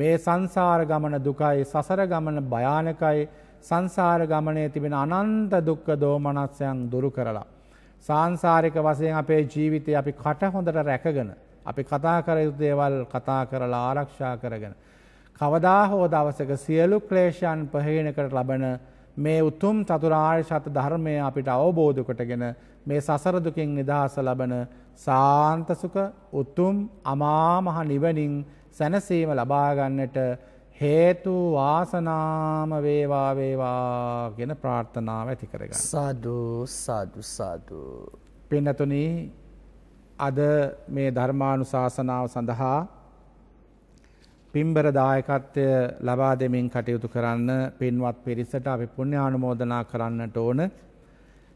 මේ සංසාර ගමන දුකයි සසර ගමන භයානකයි සංසාර ගමනේ තිබෙන අනන්ත දුක්ඛ දෝමනස්යන් දුරු කරලා සාංශාරික වශයෙන් අපේ ජීවිතේ අපි කට හොඳට රැකගෙන අපි කතා කර යුතු දේවල් කතා කරලා ආරක්ෂා කරගෙන කවදා හෝ දවසක සියලු ක්ලේශයන් ප්‍රහේණකට ලබන මේ උතුම් චතුරාර්ය සත්‍ය ධර්මය අපිට අවබෝධ කොටගෙන මේ සසර දුකින් නිදහස ලබන සාන්ත සුඛ උතුම් අමා මහ නිවනින් සැනසීම ලබා ගන්නට හේතු වාසනාම වේවා වේවා කියන ප්‍රාර්ථනාව ඇති කරගන්න. සාදු සාදු සාදු. පින්නතුනි අද මේ ධර්මානු ශාසනාව සඳහා පිම්බර දායකත්වය ලබා දෙමින් කටයුතු කරන්න පින්වත් පිරිසට අපි පුුණ්‍ය අනුමෝදනා කරන්නට ඕන.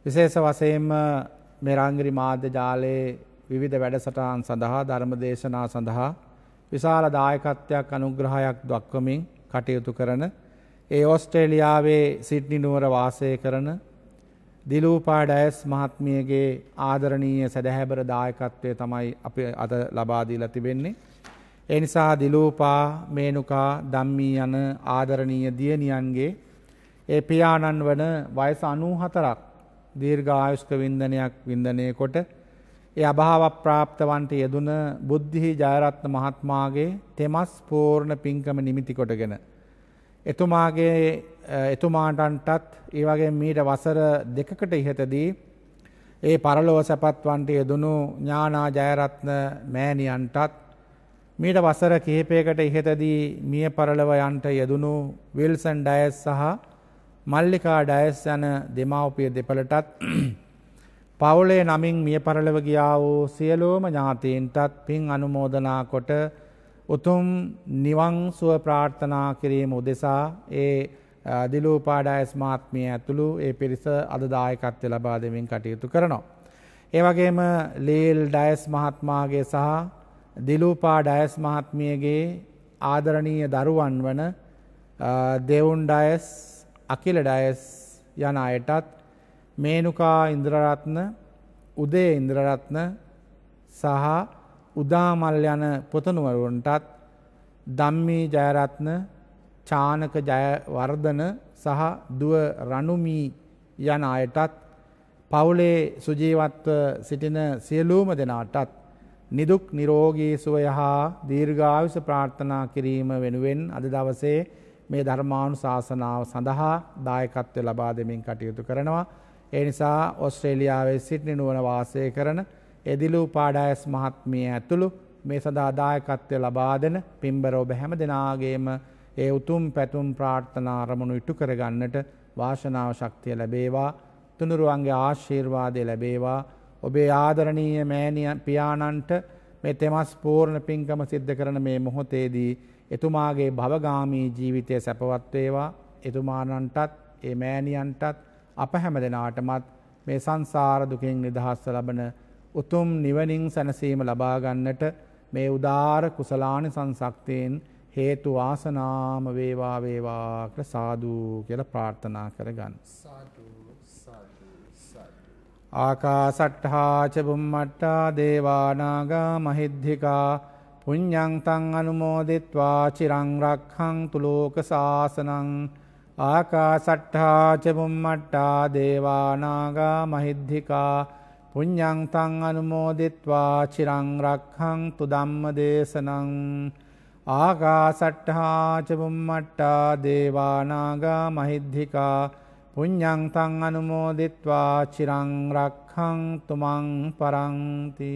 විශේෂ වසයෙන්ම මෙරංගිරි මාධ්‍ය ජාලයේ විවිධ වැඩසටහන් සඳහා ධර්මදේශනා සඳහා විශාල දායකත්වයක් අනුග්‍රහයක් දක්වමින් කටයුතු කරන ඒ ඔස්ට්‍රේලියාවේ සිට්නි නුවර වාසය කරන දිලූපාඩෑස් මහත්මියගේ ආදරණීය සැදැහැබර දායකත්වය තමයි අප අද ලබාදී ලතිබෙන්නේ. එනිසා දිලූපා මේනුකා දම්මී යන ආදරණීය දියණියන්ගේ ඒ පියාණන් වන වයස අනූහතරක් දීර්ඝායුෂ්ක වින්දනයක් වින්දනය කොට ඒ අභාව ප්‍රාප්තවන්ට යෙදුන බුද්ධිහි ජයරත්න මහත්මාගේ තෙමස් පූර්ණ පින්කම නිමිති කොටගෙන. එතුමාගේ එතුමාටන්ටත් ඒ වගේ මීට වසර දෙකකට ඉහතදී ඒ පරලොව සැපත්වන්ට යෙදුණු ඥානා ජයරත්න මෑණියන්ටත් මීට වසර කිහිපයකට ඉහතදී මිය පරලොව යන්ට යෙදුණු විල්සන් ඩයස් සහ මල්ලිකා ඩයස් යන දෙමාපිය දෙපළටත් පවුලේ නමින් මිය පරලොව ගියා වූ සියලුම ඥාතීන්ටත් පින් අනුමෝදනා කොට උතුම් නිවන් සුව ප්‍රාර්ථනා කිරීම උදෙසා ඒ දිලූ පාඩායස් මාත්මය ඇතුළු ඒ පිරිස අද දායකත්වය ලබා දෙමින් කටයුතු කරනවා. ඒ වගේම ලීල් ඩයස් මහත්මාගේ සහ දිලූපා ඩයස් මහත්මියගේ ආදරණීය දරුවන් වන දෙවුන් ඩයස් අකිල ඩයස් යන අයටත් මේනුකා ඉන්ද්‍රරත්න උදේ ඉන්ද්‍රරත්න සහ උදාමල් යන පොතනුවරුන්ටත් දම්මී ජයරත්න චානක ජයවර්ධන සහ දුව රණුමී යන අයටත් පවුලේ සුජීවත්ව සිටින සියලූම දෙනාටත් නිදුක් නිරෝගී සුවය හා දීර්ඝායුෂ ප්‍රාර්ථනා කිරීම වෙනුවෙන් අද දවසේ මේ ධර්මානු ශාසනාව සඳහා දායකත්වය ලබා දෙමින් කටයුතු කරනවා. ඒ නිසා ඔස්ට්‍රේලියාවේ සිටිනි නුවන වාසය කරන එදිලූ පාඩායස් මහත්මිය ඇතුළු මේ සඳහා දායකත්වය ලබා දෙන පිම්බරෝබ හැම දෙනාගේම ඒ උතුම් පැතුම් ප්‍රාර්ථනා අරමුණු ඉටු කරගන්නට වාසනාව ශක්තිය ලැබේවා තුනුරුවන්ගේ ආශීර්වාදය ලැබේවා ඔබේ ආදරණීය මෑණිය පියාණන්ට මේ තෙමස් පූර්ණ පින්කම සිද්ධ කරන මේ මොහොතේදී එතුමාගේ භවගාමී ජීවිතය සැපවත් වේවා එතුමාණන්ටත් ඒ මෑණියන්ටත් අප හැම දෙනාටමත් මේ සංසාර දුකෙන් නිදහස්ව ලබන උතුම් නිවනින් සැනසීම ලබා ගන්නට මේ උදාාර කුසලානි සංසක්තියෙන් හේතු ආසනාම වේවා වේවා කියලා සාදු කියලා ප්‍රාර්ථනා කරගන්න. සාදු සාදු සාදු. ආකාසට්ඨා ච බුම්මට්ටා දේවානාගා මහිද්దికා පුඤ්ඤං තං අනුමෝදිත්වා චිරං රක්ඛන්තු ලෝක සාසනං ආකාසට්ඨා ච බුම්මට්ටා දේවානාගා මහිද්దికා පුඤ්ඤං තං අනුමෝදිත්වා චිරං රක්ඛන්තු ධම්ම දේශනං ආකාසට්ටහාචබුම්මට්ටා දේවානාගා මහිද්ධිකා පුඤ්ඥංතං අනුමෝදිත්වා චිරංරක්හං තුමං පරංති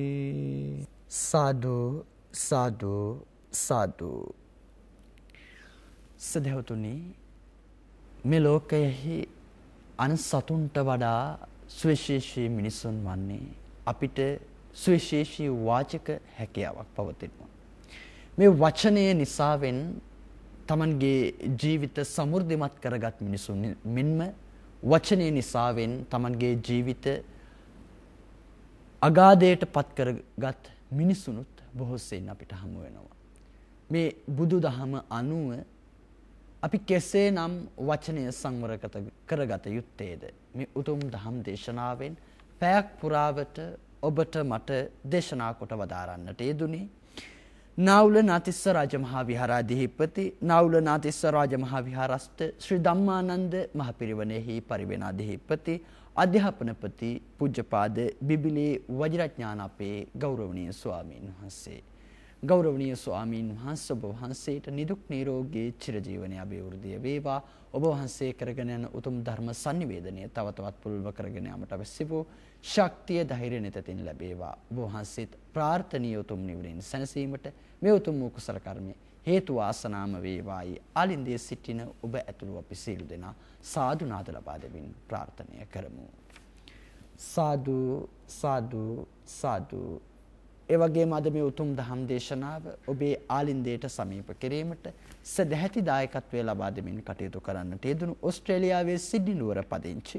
සාඩු සාඩු සාඩු සදැවතුනි මෙලෝකයෙහි අන් සතුන්ට වඩා සුවිශේෂී මිනිස්සුන් වන්නේ අපිට සුවිශේෂී වාචක හැකියාවක් පවතින්. මේ වචනය නිසාවෙන් තමන්ගේ ජීවිත සමෘද්ධිමත් කරගත් මිනිසුන් මෙන්ම වචනය නිසාවෙන් තමන්ගේ ජීවිත අගාධයට පත් කරගත් මිනිසුනුත් බොහොස්සෙන් අපිට හමු වෙනවා. මේ බුදු දහම අනුව අපි කෙසේ නම් වචනය සංවරගත කරගත යුත්තේද. මේ උතුම් දහම් දේශනාවෙන් පැයක් පුරාවට ඔබට මට දේශනා කොට වදාරන්නට යෙදුනේ නාවුල නාතිස්ස රාජ මහා විහාරාධිපති නාවුල නාතිස්ස රාජ මහා විහාරස්ත ශ්‍රී ධම්මානන්ද මහ පිරිවෙනෙහි පරිවෙනාධිපති අධ්‍යාපනපති පූජ්‍යපාද බිබිලී වජිරඥාන අපේ ගෞරවනීය ස්වාමීන් වහන්සේ ගෞරවනීය ස්වාමීන් වහන්සේ ඔබ වහන්සේට නිදුක් නිරෝගී චිරජීවනය අභිවෘද්ධිය වේවා ඔබ වහන්සේ කරගෙන යන උතුම් ධර්ම sannivedanaya තව තවත් පුළුල්ව කරගෙන යාමට අවශ්‍ය වූ ශක්තිය ධෛර්ය නිතතින් ලැබේවා. ඔබ වහන්සේත් ප්‍රාර්ථනීය උතුම් නිවනින් සැනසීමට මේ උතුම් වූ කුසල කර්මය හේතු වාසනාම වේවායි අලින්දේ සිටින ඔබ ඇතුළු අපි සියලු දෙනා සාදු නාද ලබා දෙමින් ප්‍රාර්ථනය කරමු සාදු සාදු සාදු ඒ වගේම අද මේ උතුම් දහම් දේශනාව ඔබේ ආලින්දයට සමීප කිරීමට සදැහැති දායකත්වය ලබා දෙමින් කටයුතු කරන්නට යෙදුණු ඕස්ට්‍රේලියාවේ සිඩ්නි නුවර පදිංචි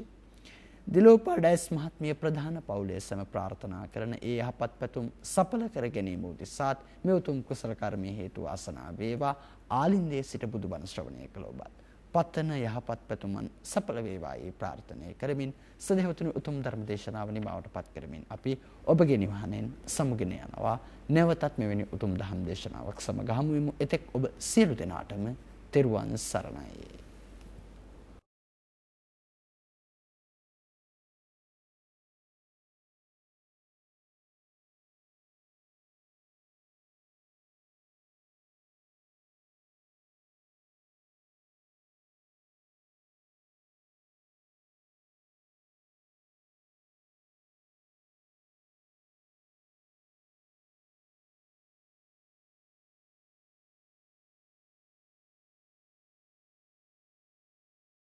දිලෝපාඩයිස් මහත්මිය ප්‍රධාන පවුලේ සම ප්‍රාර්ථනා කරන ඒ යහපත් පැතුම් සඵල කර ගැනීම උදෙසාත් මේ උතුම් කුසල කර්මයේ හේතු ආසනා වේවා ආලින්දේ සිට බුදුබණ ශ්‍රවණය කළ ඔබත් පතන යහපත් පැතුමන් සඵල වේවායි ප්‍රාර්ථනා කරමින් සදහවතුනි උතුම් ධර්ම දේශනාව නිමවටපත් කරමින් අපි ඔබගේ නිවහනෙන් සමුගෙන යනවා නැවතත් මෙවැනි උතුම් ධම් දේශනාවක් සමග හමු වෙමු එතෙක් ඔබ සියලු දෙනාටම තෙරුවන් සරණයි